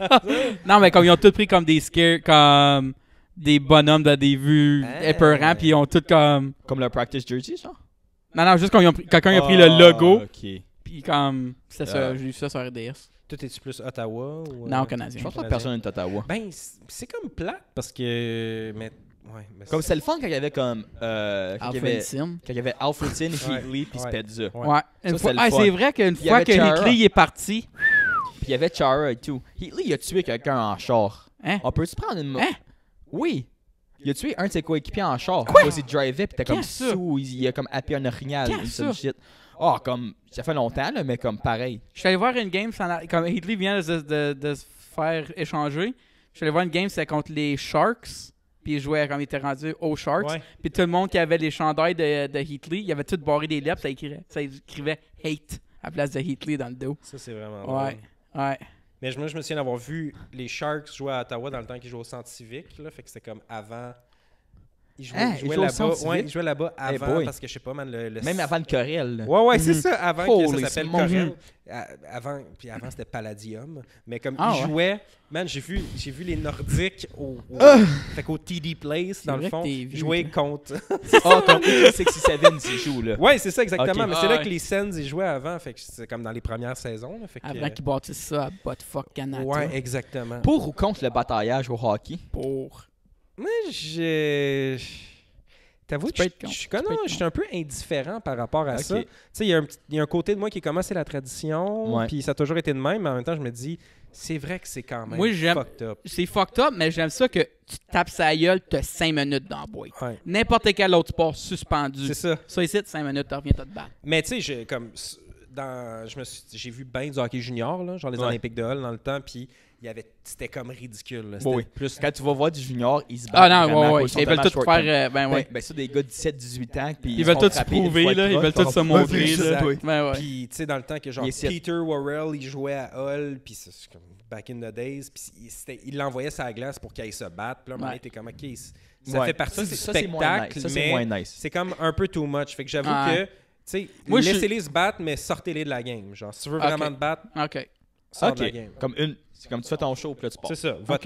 [laughs] non, mais comme ils ont tous pris comme des scary... comme des bonhommes de des vues hein? épeurants, puis ils ont tout comme. Comme le practice jersey, genre Non, non, juste quand quelqu'un a pris le ah, logo. Okay. Puis comme. C'est ça, euh. j'ai vu ça sur RDS. Toi, t'es-tu plus Ottawa ou. Euh, non, Canadien. Je pense que personne n'est Ottawa. Ben, c'est comme plat parce que. Mais Ouais, mais comme c'est le fun quand il y avait comme euh, quand, il y avait, quand il Heatley puis Spezza. Ouais. Ah, c'est vrai qu'une fois que Heatley est parti, puis il y avait Chara et tout. Heatley a tué quelqu'un en char. Hein? On peut se prendre une hein? Oui. Il a tué un de ses coéquipiers en char. Quoi? Il drivait, puis t'es comme sous, il a comme Happy un orignal, shit. Ah, comme, ça fait longtemps, mais comme pareil. Je suis allé voir une game, comme Heatley vient de, se faire échanger. Je suis allé voir une game, c'était contre les Sharks, puis il jouait comme il était rendu aux Sharks. Puis tout le monde qui avait les chandails de, de Heatley, il avait tout barré des lèvres, ça écrivait, ça écrivait hate à la place de Heatley dans le dos. Ça, c'est vraiment Ouais, ouais. Mais moi, je me souviens d'avoir vu les Sharks jouer à Ottawa dans le temps qu'ils jouaient au Centre Civique. Là, fait que c'était comme avant il jouait, ah, là-bas eh avant, parce que je sais pas, man, le, Même avant le Corel. Ouais, ouais, c'est mhm. ça, avant que ça s'appelle Corel. Avant, puis avant, c'était Palladium. Mais comme ah, ils il jouait, man, j'ai vu, vu les Nordiques au, ah! fait qu'au TD Place, dans le fond, jouer contre. [laughs] Ah, ton Sexy Sevens, ils jouent, là. Ouais, c'est ça, exactement. Mais c'est là que les Sens, ils jouaient avant, fait que c'est comme dans les premières saisons. fait que, avant qu'ils bâtissent ça à Botfuck Canada. Ouais, exactement. Pour ou contre le bataillage au hockey? Pour. Moi, je. T'avoues que je, suis un peu indifférent par rapport à ça. Tu sais, il y, y, a un côté de moi qui est comment ah, c'est la tradition, puis ça a toujours été de même, mais en même temps, je me dis, c'est vrai que c'est quand même fucked up. C'est fucked up, mais j'aime ça que tu tapes sa gueule, t'as 5 minutes dans la N'importe quel autre sport suspendu. C'est ça. Ça ici, 5 minutes, tu reviens, t'as te battre. Mais tu sais, comme. Dans, je me j'ai vu ben du hockey junior, genre les Olympiques de Hull dans le temps, puis il y avait c'était comme ridicule. Oui, plus quand tu vas voir du junior, ils se battent. Ah non, ouais, ouais. ils veulent tout faire. Euh, ben, ben, ouais. ben, ça, des gars de 17-18 ans. Puis ils, ils veulent tout se prouver, là, ils veulent tout se montrer. Là. Ben, puis, tu sais, dans le temps que genre Peter Worrell, il jouait à Hull, puis c'est comme back in the days, puis il l'envoyait sur la glace pour qu'il se batte. Puis là, était comme, OK, ça fait partie du spectacle, mais c'est moins nice c'est comme un peu too much. Fait que j'avoue que. tu sais laissez-les se battre, mais sortez-les de la game. Genre, si tu veux vraiment te battre, ok OK. Comme une. C'est comme tu fais ton show puis là tu pars. C'est ça. Vote,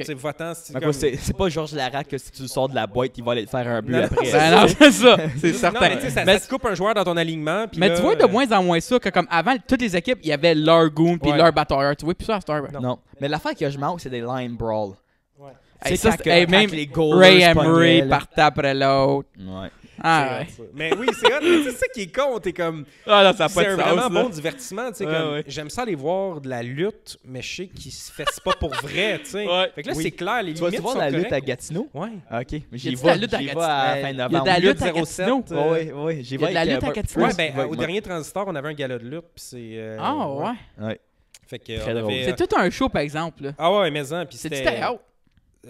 c'est comme... c'est pas Georges Larraque que si tu sors de la boîte, il va aller te faire un but après. c'est ça. C'est certain. mais tu coupes un joueur dans ton alignement. Puis mais tu vois de euh, moins en moins ça que comme avant, toutes les équipes, il y avait leur goon puis leur batailleur. Tu vois, puis ça, Star. Non. non. Mais l'affaire que je manque, c'est des line brawl. Ouais. C'est ça, quand, même les Ray Emery partait après l'autre. Ouais. [laughs] Ah ouais. Mais oui, c'est ça qui est con. T'es comme. Ah non, ça pas de C'est un vraiment bon divertissement. tu sais, comme, J'aime ça aller voir de la lutte, mais je sais qu'ils se fait pas pour vrai. tu sais. Ouais. Fait que là, c'est clair, les Tu vas tu voir de la lutte à Gatineau? Ouais. Ah, OK. J'y vais, à j'y fin Il y a novembre. de la lutte à Gatineau. Oui, euh, oui. ouais, j'y vais la lutte à Gatineau. Ouais, ben, au dernier transistor, on avait un gala de lutte, puis c'est. Euh, ah ouais. Fait que. C'est euh, tout un show, par exemple. Ah ouais, mais en, hein, puis c'était.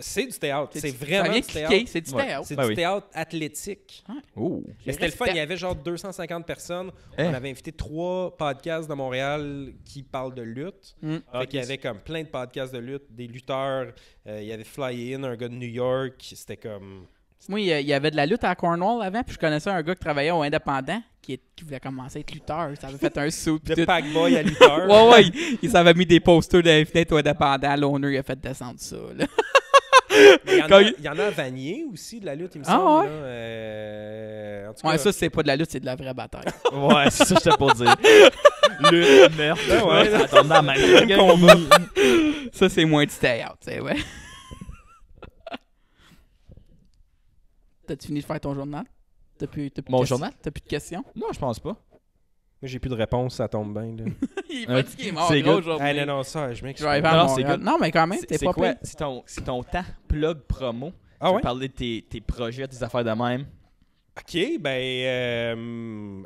C'est du théâtre. C'est vraiment du théâtre. C'est du théâtre. C'est du théâtre athlétique. c'était le fun. Il y avait genre 250 personnes. Hein? On avait invité trois podcasts de Montréal qui parlent de lutte. Mm. Fait ah, Il y avait comme plein de podcasts de lutte, des lutteurs. Euh, il y avait Fly In, un gars de New York. C'était comme. Moi, il y avait de la lutte à Cornwall avant, puis je connaissais un gars qui travaillait au Indépendant, qui, voulait commencer à être lutteur. Ça avait fait un saut. De [laughs] pack-boy à lutteur. [laughs] ouais, ouais. Il, il s'avait mis des posters dans la fenêtre au Indépendant. L'honneur, il a fait descendre ça. [laughs] Il y, en a un Vanier aussi de la lutte, il me ah, semble. ouais? Là, euh, ouais, ça, c'est pas de la lutte, c'est de la vraie bataille. [laughs] ouais, c'est ça que j'étais pour dire. Le merde ben ouais, ça [laughs] ça, c'est moins de stay-out, tu sais, ouais. [laughs] T'as-tu fini de faire ton journal? Mon journal? T'as plus de questions? Non, je pense pas. Moi, j'ai plus de réponse, ça tombe bien. Là. [laughs] il est mort, c'est gros, aujourd'hui. non, non, ça, je m'excuse. Non, Non, mais quand même, t'es C'est pas quoi? C'est ton, ton temps plug promo. Ah tu parler de tes, tes projets, tes affaires de même. OK, ben. Euh,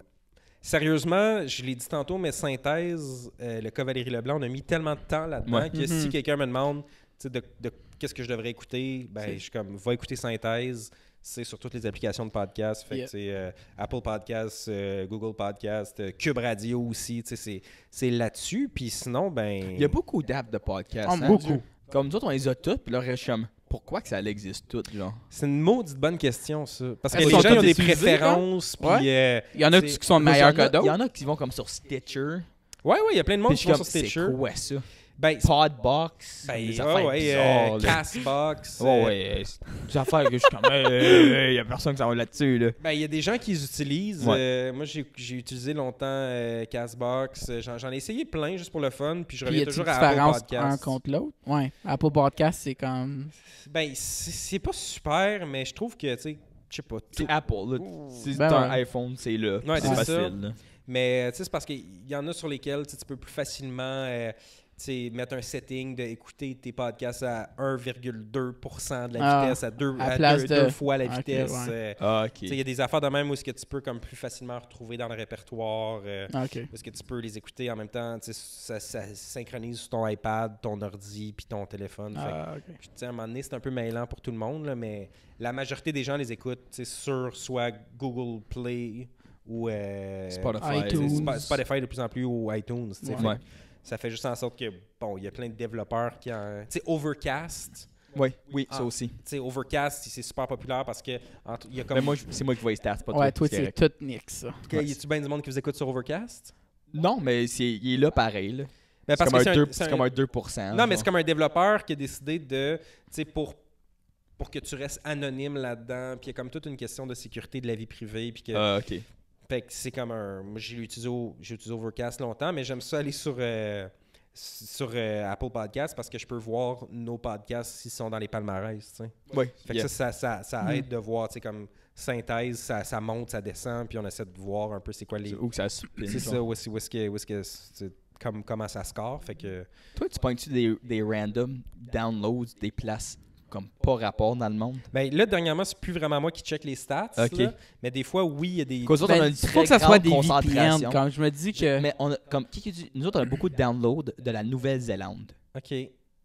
sérieusement, je l'ai dit tantôt, mais synthèse, euh, le cas Leblanc, on a mis tellement de temps là-dedans que si mm-hmm. quelqu'un me demande tu de, qu'est-ce que je devrais écouter, ben, je suis comme, va écouter synthèse c'est sur toutes les applications de podcast. Fait que, euh, Apple Podcast, euh, Google Podcast, euh, Cube Radio aussi. C'est là-dessus. Puis sinon, ben. Il y a beaucoup d'apps de podcast. Ah, hein. Comme nous autres, on les a toutes. Puis là, pourquoi que ça existe toutes, genre? C'est une maudite bonne question, ça. Parce que les gens ont des préférences. Puis, il y en a qui sont meilleurs que d'autres. Il y en a qui vont comme sur Stitcher. Ouais, ouais, il y a plein de monde qui vont sur Stitcher. ça? Ben, Podbox, ben, des affaires ouais, bizarres, euh, Ouais, euh, euh, des affaires que je suis comme, il n'y a personne qui s'en va là-dessus. Là. Ben, il y a des gens qui les utilisent. moi, j'ai, utilisé longtemps Castbox. J'en, ai essayé plein juste pour le fun, puis je reviens toujours à Apple Podcast. un contre l'autre? Ouais, Apple Podcast, c'est comme... Ben, c'est, pas super, mais je trouve que, tu sais, je sais pas. C'est Apple, Si ben un iPhone, c'est là. c'est facile, Mais, tu sais, c'est parce qu'il y en a sur lesquels tu peux plus facilement mettre un setting d'écouter tes podcasts à 1,2% de la ah, vitesse, à, deux, fois la vitesse. Euh, ah, il y a des affaires de même où ce que tu peux comme plus facilement retrouver dans le répertoire, euh, ah, où ce que tu peux les écouter en même temps. Ça, ça synchronise ton iPad, ton ordi, puis ton téléphone. à un moment donné, c'est un peu mêlant pour tout le monde, mais la majorité des gens les écoutent sur soit Google Play ou euh, Spotify. Spotify de plus en plus ou iTunes ça fait juste en sorte que, bon, il y a plein de développeurs qui ont... Tu sais, Overcast. Oui, oui, ça ah, aussi. Tu sais, Overcast, c'est super populaire parce que. y a comme... Mais moi, c'est moi qui vois les stats, pas ouais, toi. toi, c'est tout nix, ça. Okay, ouais. Y a-tu bien du monde qui vous écoute sur Overcast? Non, mais il est là pareil. Là. que c'est comme, un, 2 Non, mais c'est comme un développeur qui a décidé de, tu sais, pour, pour que tu restes anonyme là-dedans, puis il y a comme toute une question de sécurité de la vie privée, puis que... Ah, OK c'est comme un. Moi, j'ai utilisé, Overcast longtemps, mais j'aime ça aller sur, euh, sur euh, Apple Podcasts parce que je peux voir nos podcasts s'ils sont dans les palmarès. ça, aide de voir, tu comme synthèse, ça, monte, ça descend, puis on essaie de voir un peu c'est quoi les. Où ça C'est ça, où est-ce que. comme, comment ça score. Fait que... Toi, tu pointes-tu des, des random downloads, des places comme pas rapport dans le monde. Ben là, dernièrement, c'est plus vraiment moi qui check les stats. mais des fois, oui, il y a des. il ben, autres, que ça soit des VPN, quand je me dis que. Mais on nous autres, on a beaucoup de downloads de la Nouvelle-Zélande. OK.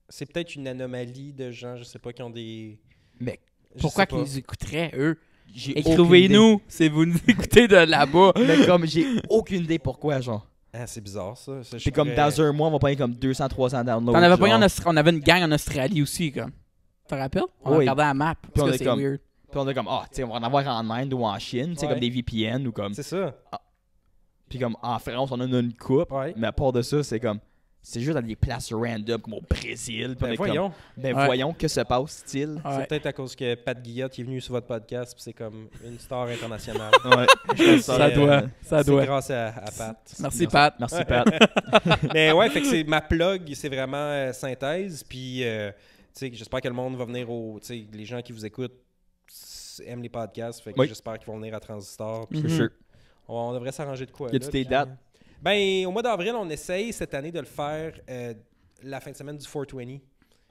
C'est peut-être une anomalie de gens, je sais pas, qui ont des. Mais pourquoi qu'ils nous écouteraient, eux Écrivez-nous si vous nous [laughs] écoutez de là-bas. mais comme, j'ai aucune idée pourquoi, genre. Ah, c'est bizarre ça. c'est comme dans un mois, on va payer comme 200-300 downloads. On avait, pas on avait une gang en Australie aussi, comme te rappelles? On regardait la map. comme... Puis on est comme, ah, oh, tu sais, on va en avoir en Inde ou en Chine, tu sais, comme des VPN ou comme. C'est ça. Ah. Puis comme en France, on a une coupe, mais à part de ça, c'est comme. C'est juste dans des places random, comme au Brésil. Ben voyons. Ben voyons, que se passe-t-il? C'est peut-être à cause que Pat Guillotte est venu sur votre podcast, puis c'est comme une star internationale. [laughs] ça doit. Euh, ça doit. C'est grâce à, Pat. Merci, Pat. Merci, Pat. [laughs] mais ouais, fait que c'est ma plug, c'est vraiment euh, synthèse, puis. Euh, j'espère que le monde va venir au. Les gens qui vous écoutent aiment les podcasts. Fait que j'espère qu'ils vont venir à Transistor. Mhm. on, devrait s'arranger de quoi. Y a-tu tes dates? Ben, au mois d'avril, on essaye cette année de le faire euh, la fin de semaine du 420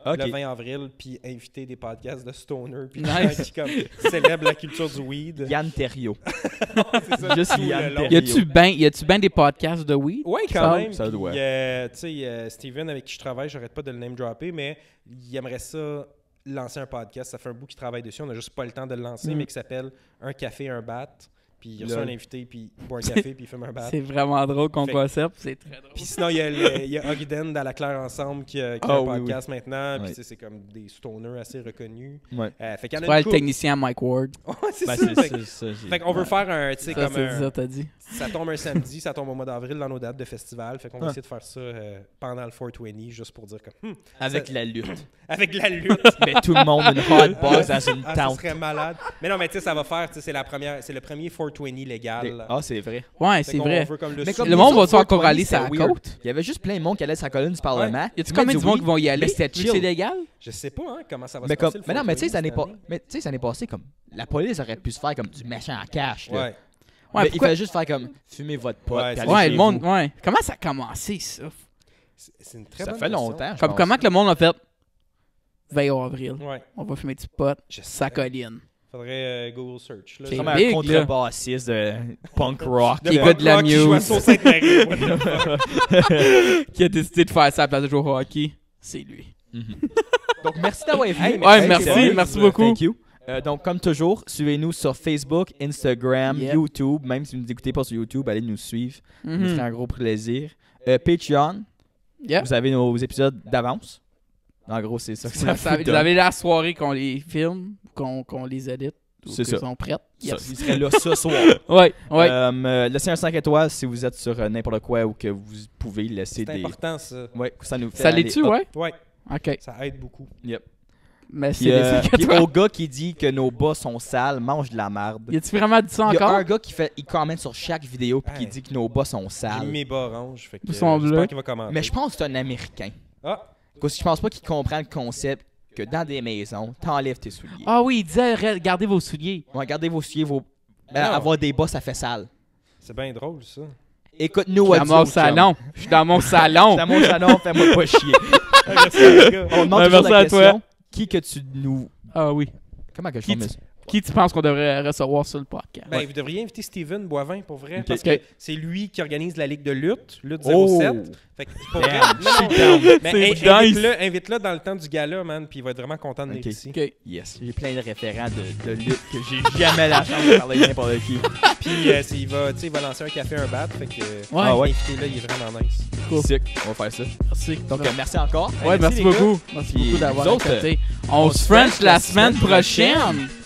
le 20 avril, puis inviter des podcasts de Stoner, puis nice. qui comme, célèbrent la culture du weed. Yann Terrio. [laughs] Juste Yann Y a-tu bien ben des podcasts de weed? Oui, quand même. Ça doit. Euh, tu sais, euh, Steven, avec qui je travaille, j'arrête pas de le name dropper, mais il aimerait ça lancer un podcast. Ça fait un bout qu'il travaille dessus, on n'a juste pas le temps de le lancer, mm. mais qui s'appelle Un café, un bat il y a un invité, puis il boit un café, puis il fume un [laughs] C'est vraiment drôle qu'on puis c'est très drôle. Puis sinon, il y a, Ogden dans la Claire Ensemble qui, euh, ah a, qui un podcast maintenant, puis c'est comme des stoners assez reconnus. Ouais. Euh, y a le technicien Mike Ward. [laughs] ouais, ben, c'est ça. Fait, qu'on veut faire un, tu comme ça, [laughs] ça tombe un samedi, ça tombe au mois d'avril dans nos dates de festival, fait qu'on va ah. essayer de faire ça euh, pendant le 420, juste pour dire comme... Hmm, Avec la [clears throat] lutte. Avec la lutte. Mais tout le monde une hot box dans une tente. Ah, ça serait malade. Mais non, mais tu sais, ça va faire, c'est la première, c'est le premier 420 420 légal. Ah, c'est vrai. Ouais, c'est vrai. le, mais le monde va se faire coraler sa côte. Il y avait juste plein de monde qui allait sa colonne du Parlement. Il Y a-tu combien de monde qui vont y aller? C'est légal? Je sais pas hein, comment ça va se passer. Mais non, mais tu sais, ça n'est pas. Mais tu sais, ça n'est pas passé comme. La police aurait pu se faire comme du méchant à cash. Ouais. Ouais, il fallait juste faire comme fumer votre pote. Ouais, aller ouais le monde. Ouais. Comment ça a commencé, ça? C'est une très ça fait longtemps. Comme, comment que le monde a fait 20 avril. Ouais. On va fumer du pot, sa colline. Faudrait euh, Google search. C'est comme un contrebassiste de punk [laughs] rock. qui écoute de la muse. [laughs] qui a décidé de faire la place de jouer au hockey. C'est lui. Mm-hmm. Donc, merci d'avoir été. merci, merci, beaucoup. Thank you. Euh, donc, comme toujours, suivez-nous sur Facebook, Instagram, YouTube. Même si vous ne nous écoutez pas sur YouTube, allez nous suivre. ce -hmm. un gros plaisir. Euh, Patreon, vous avez nos épisodes d'avance. En gros, c'est ça ça Vous avez la soirée qu'on les filme qu'on les édite c'est ça. sont prêts. Yes. ils seraient là ce [laughs] soir. Oui, ouais. Euh, euh, laissez un 5 étoiles si vous êtes sur euh, n'importe quoi ou que vous pouvez laisser des. C'est important ça. Ouais, ça nous fait. Ça l'est-tu, ouais? Ouais. OK. Ça aide beaucoup. Yep. Mais c'est euh, au gars qui dit que nos bas sont sales, mange de la merde. Y a-tu vraiment dit ça encore? Y a un gars qui fait, il commente sur chaque vidéo puis qui dit que nos bas sont sales. Mes bas orange, fait que, sont bleus. va commenter. Mais je pense que c'est un Américain. Ah. je pense pas qu'il comprend le concept que dans des maisons, t'enlèves tes souliers. Ah oui, il disait gardez vos souliers. Ouais, gardez vos souliers, vos... Ben, avoir des bas, ça fait sale. C'est bien drôle, ça. Écoute-nous, dans mon salon. Je suis dans mon [laughs] salon. Je suis dans mon salon, fais-moi pas chier. [laughs] On demande toujours la question. Qui que tu nous... Ah oui. Comment que je qui, ça? Qui tu penses qu'on devrait recevoir sur le podcast? Ben, Vous devriez inviter Steven Boivin pour vrai. Parce que c'est lui qui organise la Ligue de lutte, Lutte 07. Fait que pas vrai, non, invite-le, invite-le dans le temps du gala, man, puis il va être vraiment content de ici. Yes. J'ai plein de référents de, lutte que j'ai jamais la chance de parler n'importe qui. puis euh, il, va, va lancer un café, un bat. Fait que euh, ouais. Ah ouais. là il est vraiment nice. Cool. On va faire ça. Merci. Donc, euh, merci encore. Ouais, merci, beaucoup. Merci beaucoup d'avoir accepté. On, se French la semaine prochaine.